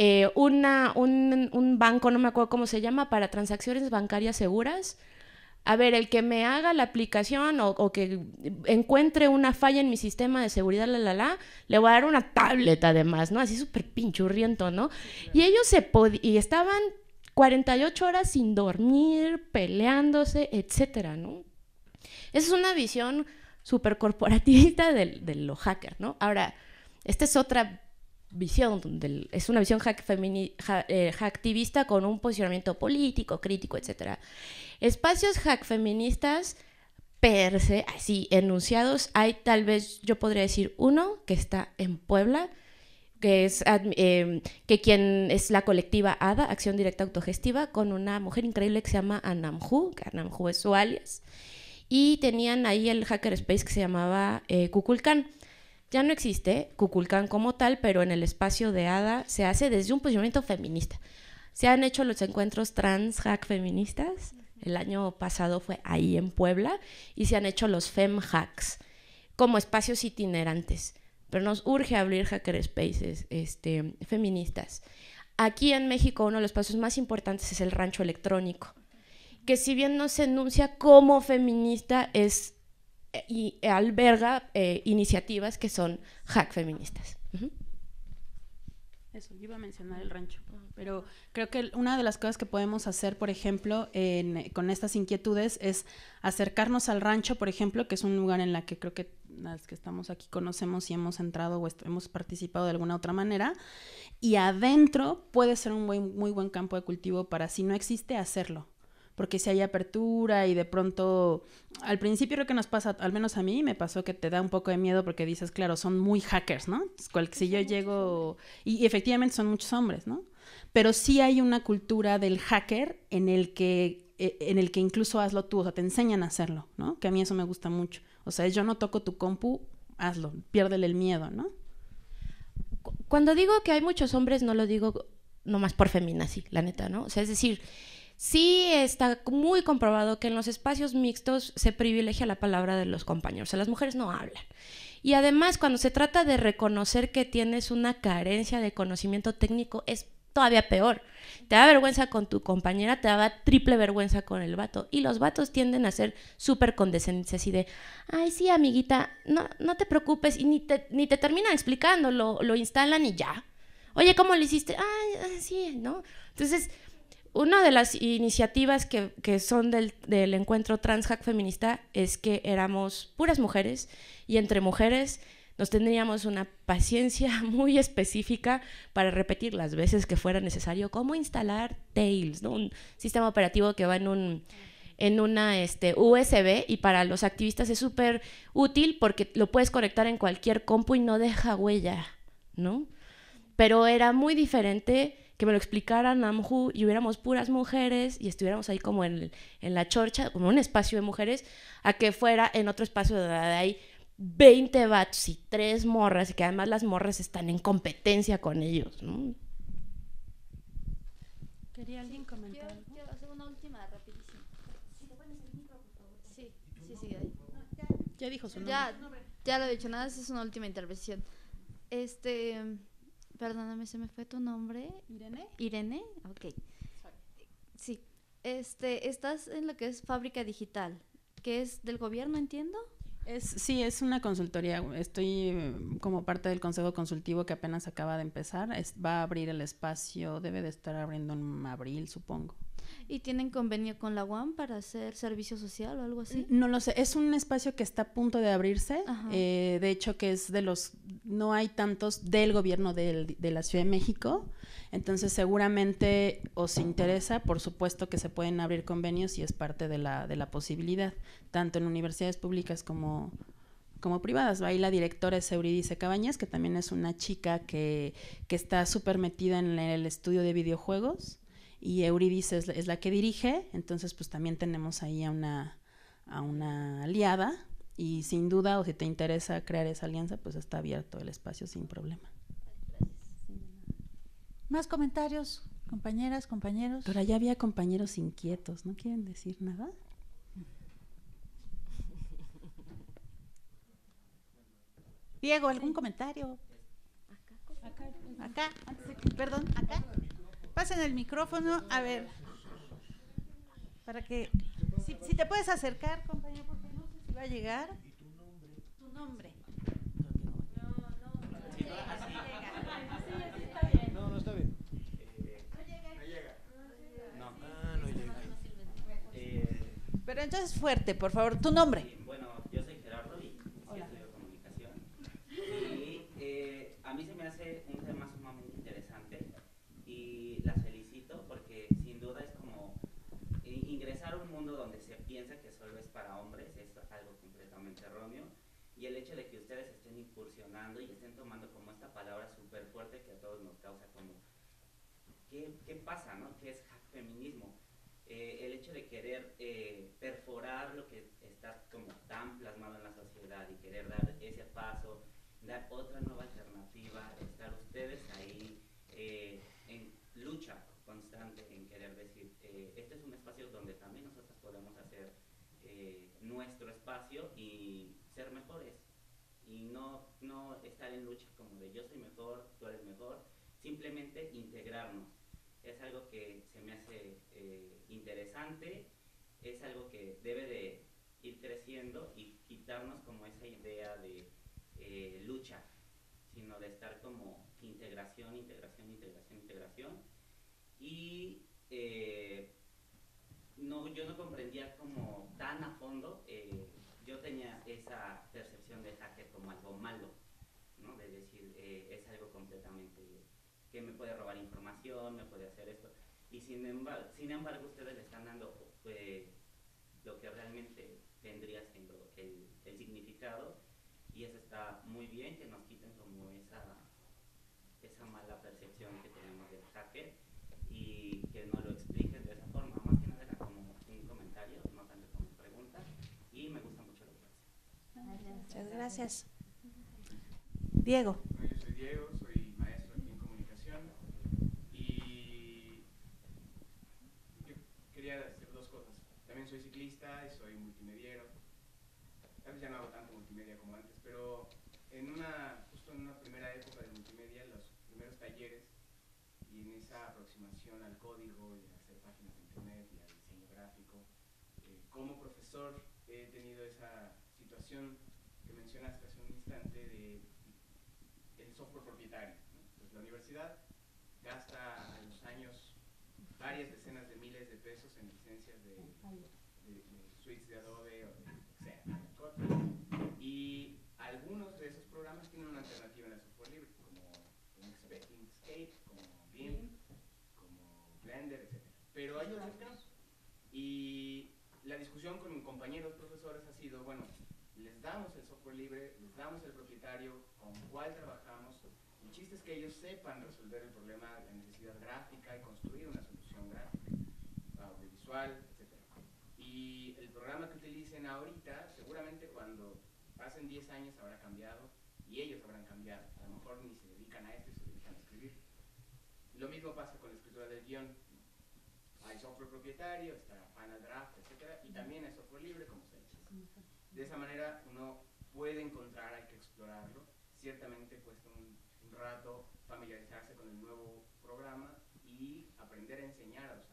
eh, un, banco, no me acuerdo cómo se llama, para transacciones bancarias seguras. A ver, el que me haga la aplicación o, que encuentre una falla en mi sistema de seguridad, la, la, la, le voy a dar una tableta además, ¿no? Así súper pinchurriento, ¿no? Y ellos se podían, y estaban 48 horas sin dormir, peleándose, etcétera, ¿no? Esa es una visión súper corporativista de, los lo hacker, ¿no? Ahora, esta es otra visión, es una visión hack eh, con un posicionamiento político, crítico, etc. Espacios hack feministas per se, así enunciados, hay tal vez, yo podría decir uno que está en Puebla, que es em, que quien es la colectiva ADA, Acción Directa Autogestiva, con una mujer increíble que se llama Anamhu, que Anamhu es su alias, y tenían ahí el hacker space que se llamaba eh, Kukulkan ya no existe Cuculcán como tal, pero en el espacio de Ada se hace desde un posicionamiento pues, feminista. Se han hecho los encuentros trans hack feministas. El año pasado fue ahí en Puebla y se han hecho los fem hacks como espacios itinerantes. Pero nos urge abrir hacker spaces este, feministas. Aquí en México uno de los espacios más importantes es el rancho electrónico, que si bien no se enuncia como feminista, es y alberga eh, iniciativas que son hack feministas. Eso, iba a mencionar el rancho, pero creo que una de las cosas que podemos hacer, por ejemplo, con estas inquietudes es acercarnos al rancho, por ejemplo, que es un lugar en la que creo que las que estamos aquí conocemos y hemos entrado o hemos participado de alguna otra manera, y adentro puede ser un muy buen campo de cultivo para si no existe, hacerlo porque si hay apertura y de pronto, al principio creo que nos pasa, al menos a mí me pasó que te da un poco de miedo porque dices, claro, son muy hackers, ¿no? Si yo llego, y efectivamente son muchos hombres, ¿no? Pero sí hay una cultura del hacker en el que e, en el que incluso hazlo tú, o sea, te enseñan a hacerlo, ¿no? Que a mí eso me gusta mucho. O sea, yo no toco tu compu, hazlo, piérdele el miedo, ¿no? Cuando digo que hay muchos hombres, no lo digo nomás por sí, la neta, ¿no? O sea, es decir, Sí está muy comprobado que en los espacios mixtos se privilegia la palabra de los compañeros, o sea, las mujeres no hablan. Y además, cuando se trata de reconocer que tienes una carencia de conocimiento técnico, es todavía peor. Te da vergüenza con tu compañera, te da triple vergüenza con el vato. Y los vatos tienden a ser súper condescendentes, así de, ay, sí, amiguita, no, no te preocupes. Y ni te, ni te terminan explicando, lo, lo instalan y ya. Oye, ¿cómo lo hiciste? Ay, ah, sí, ¿no? Entonces, una de las iniciativas que, son del, del encuentro Transhack Feminista es que éramos puras mujeres y entre mujeres nos tendríamos una paciencia muy específica para repetir las veces que fuera necesario cómo instalar Tails, ¿no? un sistema operativo que va en un en una este, USB y para los activistas es súper útil porque lo puedes conectar en cualquier compu y no deja huella, ¿no? Pero era muy diferente que me lo explicaran Namhu y hubiéramos puras mujeres y estuviéramos ahí como en, en la chorcha, como un espacio de mujeres, a que fuera en otro espacio donde hay 20 vatos y tres morras, y que además las morras están en competencia con ellos, ¿no? ¿Quería alguien comentar? Yo, hacer una última, rapidísimo. Sí, sí, sí. Ya dijo su nombre. Ya, lo he dicho, nada, es una última intervención. Este Perdóname, se me fue tu nombre. Irene. Irene, ok. Sí. Este, estás en lo que es fábrica digital, que es del gobierno, entiendo. Es, sí, es una consultoría. Estoy eh, como parte del consejo consultivo que apenas acaba de empezar. va a abrir el espacio, debe de estar abriendo en abril, supongo. ¿Y tienen convenio con la UAM para hacer servicio social o algo así? No lo sé, es un espacio que está a punto de abrirse, eh, de hecho que es de los, no hay tantos del gobierno de la Ciudad de México, entonces seguramente os interesa, por supuesto que se pueden abrir convenios y es parte de la, posibilidad, tanto en universidades públicas como privadas. Ahí la directora es Euridice Cabañas, que también es una chica que está súper metida en el estudio de videojuegos y Euridice es, la que dirige, entonces pues también tenemos ahí a una, a una aliada y sin duda o si te interesa crear esa alianza pues está abierto el espacio sin problema. Más comentarios, compañeras, compañeros. pero ya había compañeros inquietos, ¿no quieren decir nada? Diego, ¿algún comentario? Acá, acá, perdón, acá. Pasen el micrófono, a ver, para que, si, te puedes acercar, compañero, porque no sé si va a llegar. Tu nombre. ¿Tu nombre? No, no, así llega. está bien. No, no está bien. No, no llega. Pero entonces fuerte, por favor, tu nombre. ¿qué, pasa, no? ¿Qué es feminismo? Eh, el hecho de querer eh, perforar lo que está como tan plasmado en la sociedad y querer dar ese paso, dar otra nueva alternativa, estar ustedes ahí eh, en lucha constante en querer decir, este es un espacio donde también nosotros podemos hacer nuestro espacio y ser mejores y no, no estar en lucha como de yo soy mejor, tú eres mejor, simplemente integrarnos algo que se me hace eh, interesante, es algo que debe de ir creciendo y quitarnos como esa idea de eh, lucha, sino de estar como integración, integración, integración, integración. Y eh, no, yo no comprendía como tan a fondo, yo tenía esa percepción de hacker como algo malo, ¿no? de decir, es algo completamente que me puede me puede hacer esto. Y sin embargo, ustedes le están dando eh, lo que realmente tendría siendo el, significado y eso está muy bien que nos quiten como esa, esa mala percepción que tenemos del hacker y que nos lo expliquen de esa forma, más que nada como un comentario, no tanto como pregunta y me gusta mucho lo que hacen. Muchas gracias. Diego. y soy multimediero. tal vez ya no hago tanto multimedia como antes, pero en una, justo en una primera época de multimedia, los primeros talleres y en esa aproximación al código y a hacer páginas de internet y al diseño gráfico, eh, como profesor he tenido esa situación que mencionaste hace un instante de el software propietario. Pues la universidad gasta a los años varias decenas de miles de pesos en licencias de de Adobe o de, Y algunos de esos programas tienen una alternativa en el software libre, como Inkscape, como BIM, como Blender, etc. Pero hay otros no. Y la discusión con compañeros profesores ha sido, bueno, les damos el software libre, les damos el propietario, con cuál trabajamos. El chiste es que ellos sepan resolver el problema, la necesidad gráfica y construir una solución gráfica, audiovisual, y el programa que utilicen ahorita, seguramente cuando pasen 10 años habrá cambiado y ellos habrán cambiado. A lo mejor ni se dedican a esto y se dedican a escribir. Lo mismo pasa con la escritura del guión. Hay software propietario, está Draft, etc. Y también hay software libre como se dice. De esa manera uno puede encontrar, hay que explorarlo. Ciertamente cuesta un, rato familiarizarse con el nuevo programa y aprender a enseñar a los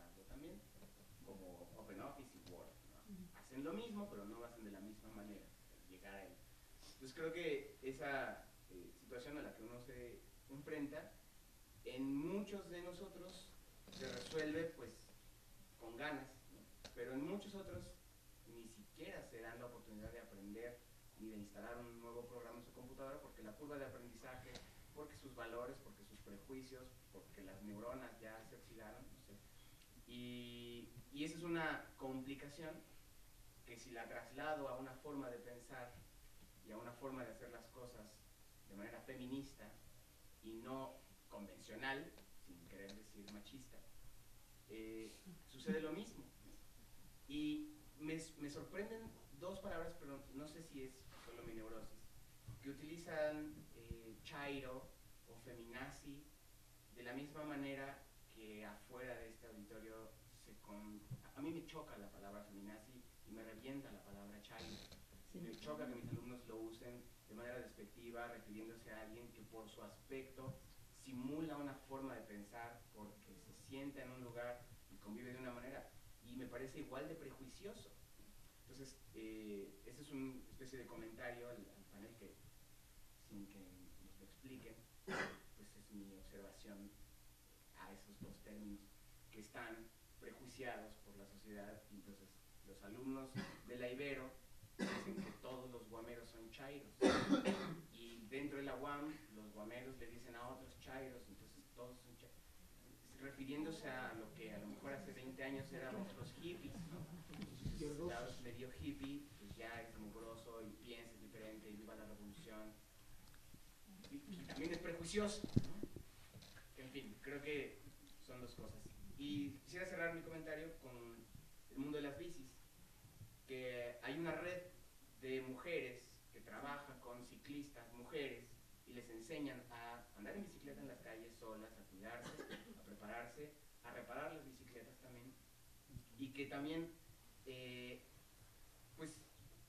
lo mismo, pero no de la misma manera, llegar a él. Entonces creo que esa eh, situación a la que uno se enfrenta, en muchos de nosotros se resuelve pues con ganas, pero en muchos otros ni siquiera se dan la oportunidad de aprender ni de instalar un nuevo programa en su computadora porque la curva de aprendizaje, porque sus valores, porque sus prejuicios, porque las neuronas ya se oxidaron, y esa es una complicación si la traslado a una forma de pensar y a una forma de hacer las cosas de manera feminista y no convencional, sin querer decir machista, eh, sucede lo mismo. Y me, sorprenden dos palabras, pero no sé si es solo mi neurosis, que utilizan eh, chairo o feminazi de la misma manera que afuera de este auditorio A mí me choca la palabra feminazi la palabra chai Me choca que mis alumnos lo usen de manera despectiva, refiriéndose a alguien que por su aspecto simula una forma de pensar porque se sienta en un lugar y convive de una manera. Y me parece igual de prejuicioso. Entonces, eh, ese es una especie de comentario al, panel que, sin que nos lo expliquen, pues es mi observación a esos dos términos que están prejuiciados por la sociedad, entonces los alumnos de la Ibero dicen que todos los guameros son chairos. Y dentro de la UAM, los guameros le dicen a otros chairos, entonces todos son chairos. Refiriéndose a lo que a lo mejor hace 20 años éramos los hippies, ¿no? Los medio hippie, pues ya es mugroso y piensa diferente y viva la revolución. Y, también es prejuicioso. En fin, creo que son dos cosas. Y quisiera cerrar mi comentario con el mundo de las bicis hay una red de mujeres que trabaja con ciclistas, mujeres, y les enseñan a andar en bicicleta en las calles solas, a cuidarse, a prepararse, a reparar las bicicletas también, y que también eh, pues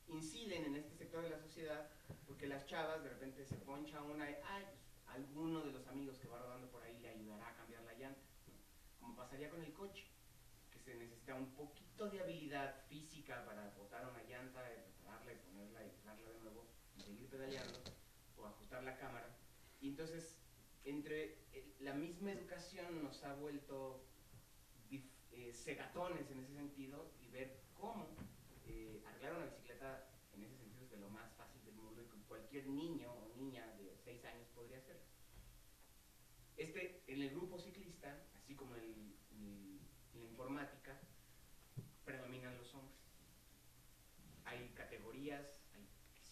inciden en este sector de la sociedad porque las chavas de repente se poncha una y, ay, pues, alguno de los amigos que va rodando por ahí le ayudará a cambiar la llanta, como pasaría con el coche, que se necesita un poquito de habilidad física para botar una llanta, repararla eh, y ponerla y ponerla de nuevo seguir pedaleando o ajustar la cámara. Y entonces, entre eh, la misma educación nos ha vuelto segatones eh, en ese sentido y ver cómo arreglar una bicicleta en ese sentido es de lo más fácil del mundo y que cualquier niño o niña de 6 años podría hacer. Este, en el grupo ciclista, así como en el, en el informático,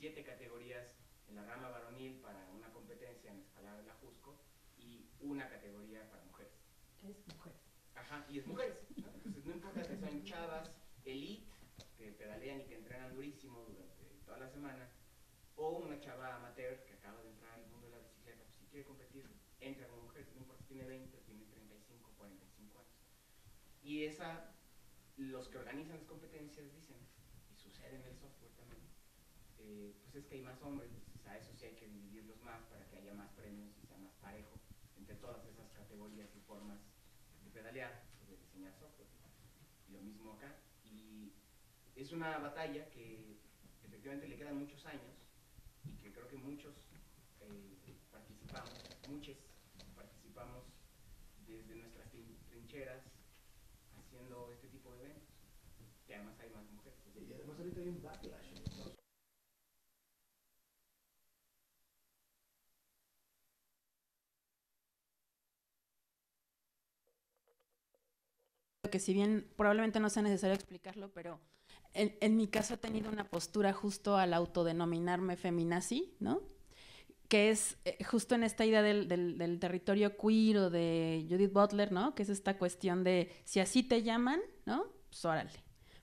siete categorías en la rama varonil para una competencia en escalar la Jusco y una categoría para mujeres. Es mujeres. Ajá, y es mujeres. Entonces, no importa si son chavas, elite, que pedalean y que entrenan durísimo durante toda la semana, o una chava amateur que acaba de entrar al mundo de la bicicleta, pues si quiere competir, entra como mujeres, no importa si tiene 20, tiene 35, 45 años. Y esa, los que organizan las competencias dicen, y sucede en el software eh, pues es que hay más hombres, a eso sí hay que dividirlos más para que haya más premios y sea más parejo entre todas esas categorías y formas de pedalear, de diseñar software. Y lo mismo acá. Y es una batalla que efectivamente le quedan muchos años y que creo que muchos eh, participamos, muchos participamos desde nuestras trincheras haciendo este tipo de eventos. que además hay más mujeres. Y además ahorita hay un backlash. que si bien probablemente no sea necesario explicarlo, pero en, mi caso he tenido una postura justo al autodenominarme feminazi, ¿no? que es eh, justo en esta idea del, territorio queer o de Judith Butler, ¿no? Que es esta cuestión de si así te llaman, ¿no? Pues órale,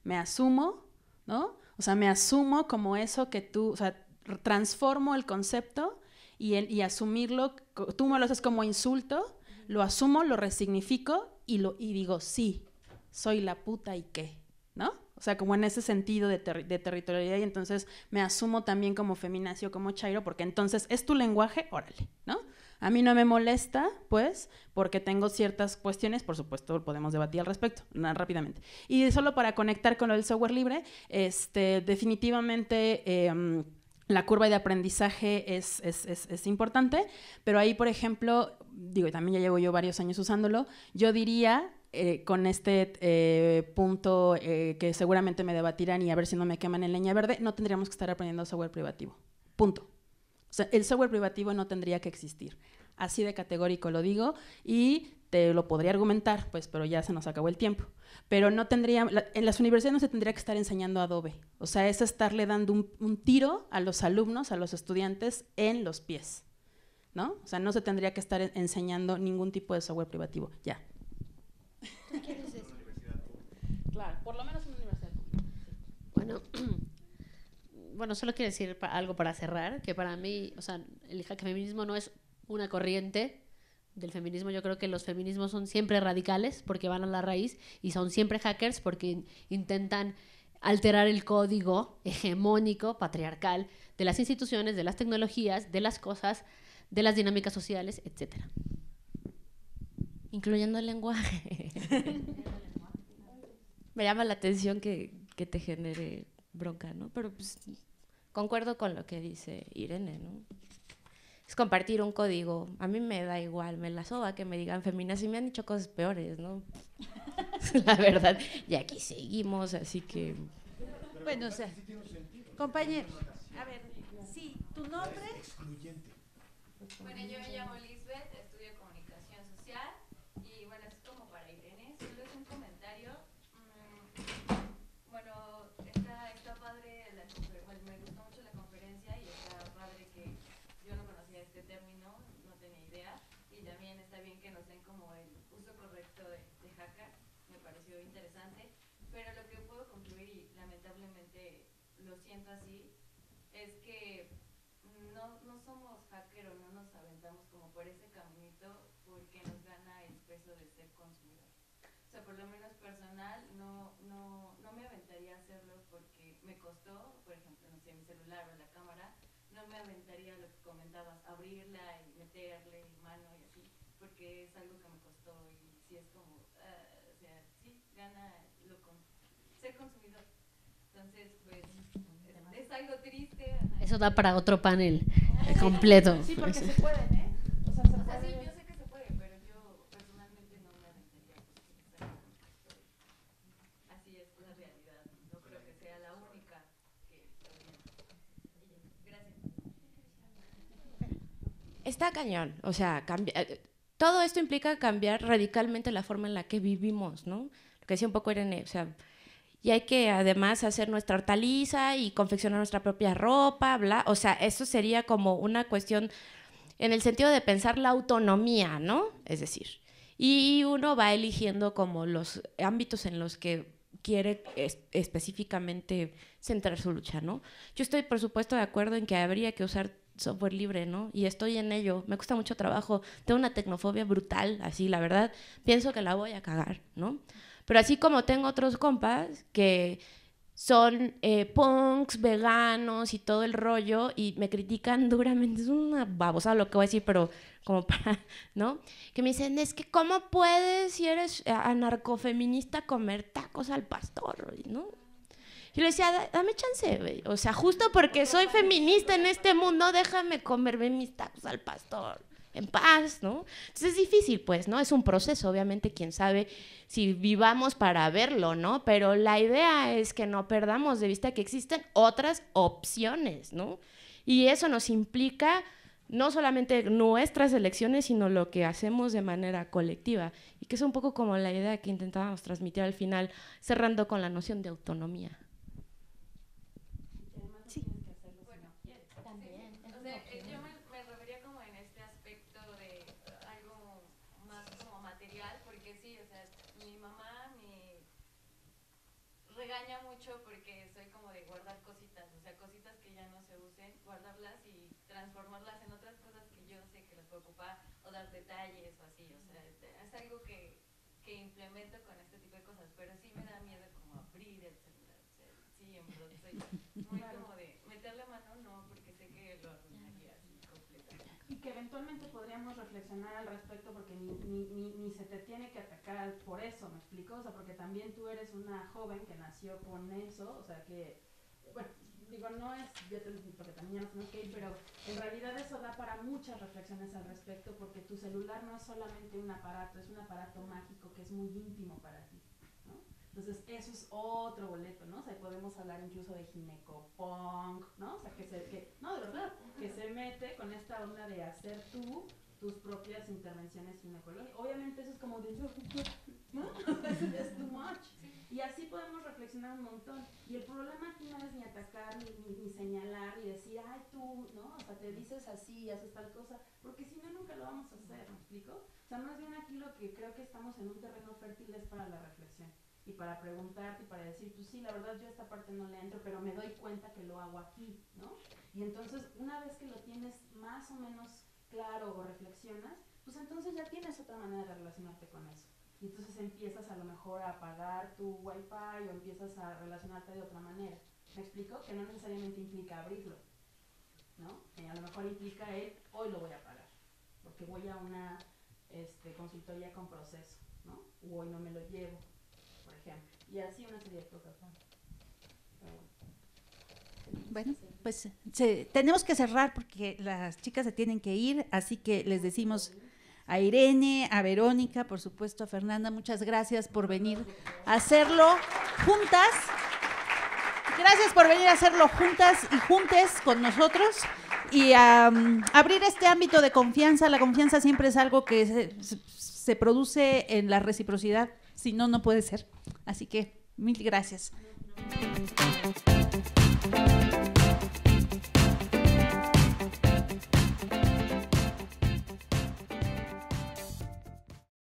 me asumo, ¿no? O sea, me asumo como eso que tú, o sea, transformo el concepto y, asumirlo, tú me lo haces como insulto, lo asumo, lo resignifico y, lo, y digo sí, soy la puta y qué, ¿no? O sea, como en ese sentido de, territorialidad y entonces me asumo también como feminacio, como chairo, porque entonces es tu lenguaje, órale, ¿no? A mí no me molesta, pues, porque tengo ciertas cuestiones, por supuesto, podemos debatir al respecto, rápidamente. Y solo para conectar con lo del software libre, este, definitivamente em, la curva de aprendizaje es, es, importante, pero ahí, por ejemplo, digo, y también ya llevo yo varios años usándolo, yo diría eh, con este eh, punto eh, que seguramente me debatirán y a ver si no me queman en leña verde, no tendríamos que estar aprendiendo software privativo. Punto. O sea, el software privativo no tendría que existir. Así de categórico lo digo y te lo podría argumentar, pues, pero ya se nos acabó el tiempo. Pero no tendría, en las universidades no se tendría que estar enseñando Adobe. O sea, es estarle dando un, un tiro a los alumnos, a los estudiantes en los pies. ¿No? O sea, no se tendría que estar enseñando ningún tipo de software privativo. Ya, Claro, por lo menos una universidad Bueno, bueno, solo quiero decir algo para cerrar, que para mí, o sea, el feminismo no es una corriente del feminismo. Yo creo que los feminismos son siempre radicales porque van a la raíz y son siempre hackers porque intentan alterar el código hegemónico, patriarcal, de las instituciones, de las tecnologías, de las cosas, de las dinámicas sociales, etcétera. Incluyendo el lenguaje. Me llama la atención que, te genere bronca, ¿no? Pero pues concuerdo con lo que dice Irene, ¿no? Es compartir un código. A mí me da igual, me la soba que me digan y me han dicho cosas peores, ¿no? la verdad. Y aquí seguimos, así que... Bueno, o sea, compañero, a ver, sí, tu nombre... Bueno, yo me llamo por ese caminito porque nos gana el peso de ser consumidor. O sea, por lo menos personal, no, no, no me aventaría a hacerlo porque me costó, por ejemplo, no sé, mi celular o la cámara, no me aventaría lo que comentabas, abrirla y meterle mano y así, porque es algo que me costó y si es como, ah, o sea, sí, gana lo ser consumidor. Entonces, pues, es, algo triste. Eso da para otro panel ah, completo. Sí, porque se puede, ¿eh? está cañón. O sea, cambia, eh, todo esto implica cambiar radicalmente la forma en la que vivimos, ¿no? Lo que decía un poco Irene, o sea, y hay que además hacer nuestra hortaliza y confeccionar nuestra propia ropa, bla. O sea, eso sería como una cuestión en el sentido de pensar la autonomía, ¿no? Es decir, y uno va eligiendo como los ámbitos en los que quiere específicamente centrar su lucha, ¿no? Yo estoy, por supuesto, de acuerdo en que habría que usar software libre, ¿no? Y estoy en ello, me cuesta mucho trabajo, tengo una tecnofobia brutal, así, la verdad, pienso que la voy a cagar, ¿no? Pero así como tengo otros compas que son eh, punks, veganos y todo el rollo y me critican duramente. Es una babosa lo que voy a decir, pero como para, ¿no? Que me dicen, es que ¿cómo puedes, si eres anarcofeminista, comer tacos al pastor? ¿No? Y le decía, dame chance, O sea, justo porque soy feminista en este mundo, déjame comerme mis tacos al pastor en paz, ¿no? Entonces es difícil, pues, ¿no? Es un proceso, obviamente, quién sabe si vivamos para verlo, ¿no? Pero la idea es que no perdamos de vista que existen otras opciones, ¿no? Y eso nos implica no solamente nuestras elecciones, sino lo que hacemos de manera colectiva, y que es un poco como la idea que intentábamos transmitir al final, cerrando con la noción de autonomía. podríamos reflexionar al respecto porque ni, ni, ni, se te tiene que atacar por eso, ¿me explico? O sea, porque también tú eres una joven que nació con eso, o sea que, bueno, digo, no es, yo porque también ya no tengo que ir, pero en realidad eso da para muchas reflexiones al respecto porque tu celular no es solamente un aparato, es un aparato mágico que es muy íntimo para ti. Entonces, eso es otro boleto, ¿no? O sea, podemos hablar incluso de ginecopunk, ¿no? O sea, que se, que, no, de verdad, que se mete con esta onda de hacer tú tus propias intervenciones ginecológicas. Obviamente eso es como de yo, ¿no? es too much. Y así podemos reflexionar un montón. Y el problema aquí no es ni atacar, ni, señalar, ni decir, ay, tú, ¿no? O sea, te dices así haces tal cosa, porque si no, nunca lo vamos a hacer, ¿me explico? O sea, más bien aquí lo que creo que estamos en un terreno fértil es para la reflexión y para preguntarte y para decir, pues sí, la verdad yo a esta parte no le entro, pero me doy cuenta que lo hago aquí, ¿no? Y entonces, una vez que lo tienes más o menos claro o reflexionas, pues entonces ya tienes otra manera de relacionarte con eso. Y entonces empiezas a lo mejor a apagar tu wifi o empiezas a relacionarte de otra manera. ¿Me explico? Que no necesariamente implica abrirlo, ¿no? Eh, a lo mejor implica el hoy lo voy a pagar, porque voy a una este, consultoría con proceso, ¿no? O hoy no me lo llevo, y así una serie de cosas. Bueno, pues tenemos que cerrar porque las chicas se tienen que ir, así que les decimos a Irene, a Verónica, por supuesto a Fernanda, muchas gracias por venir a hacerlo juntas. Gracias por venir a hacerlo juntas y juntes con nosotros y a abrir este ámbito de confianza. La confianza siempre es algo que se produce en la reciprocidad si no, no puede ser. Así que mil gracias.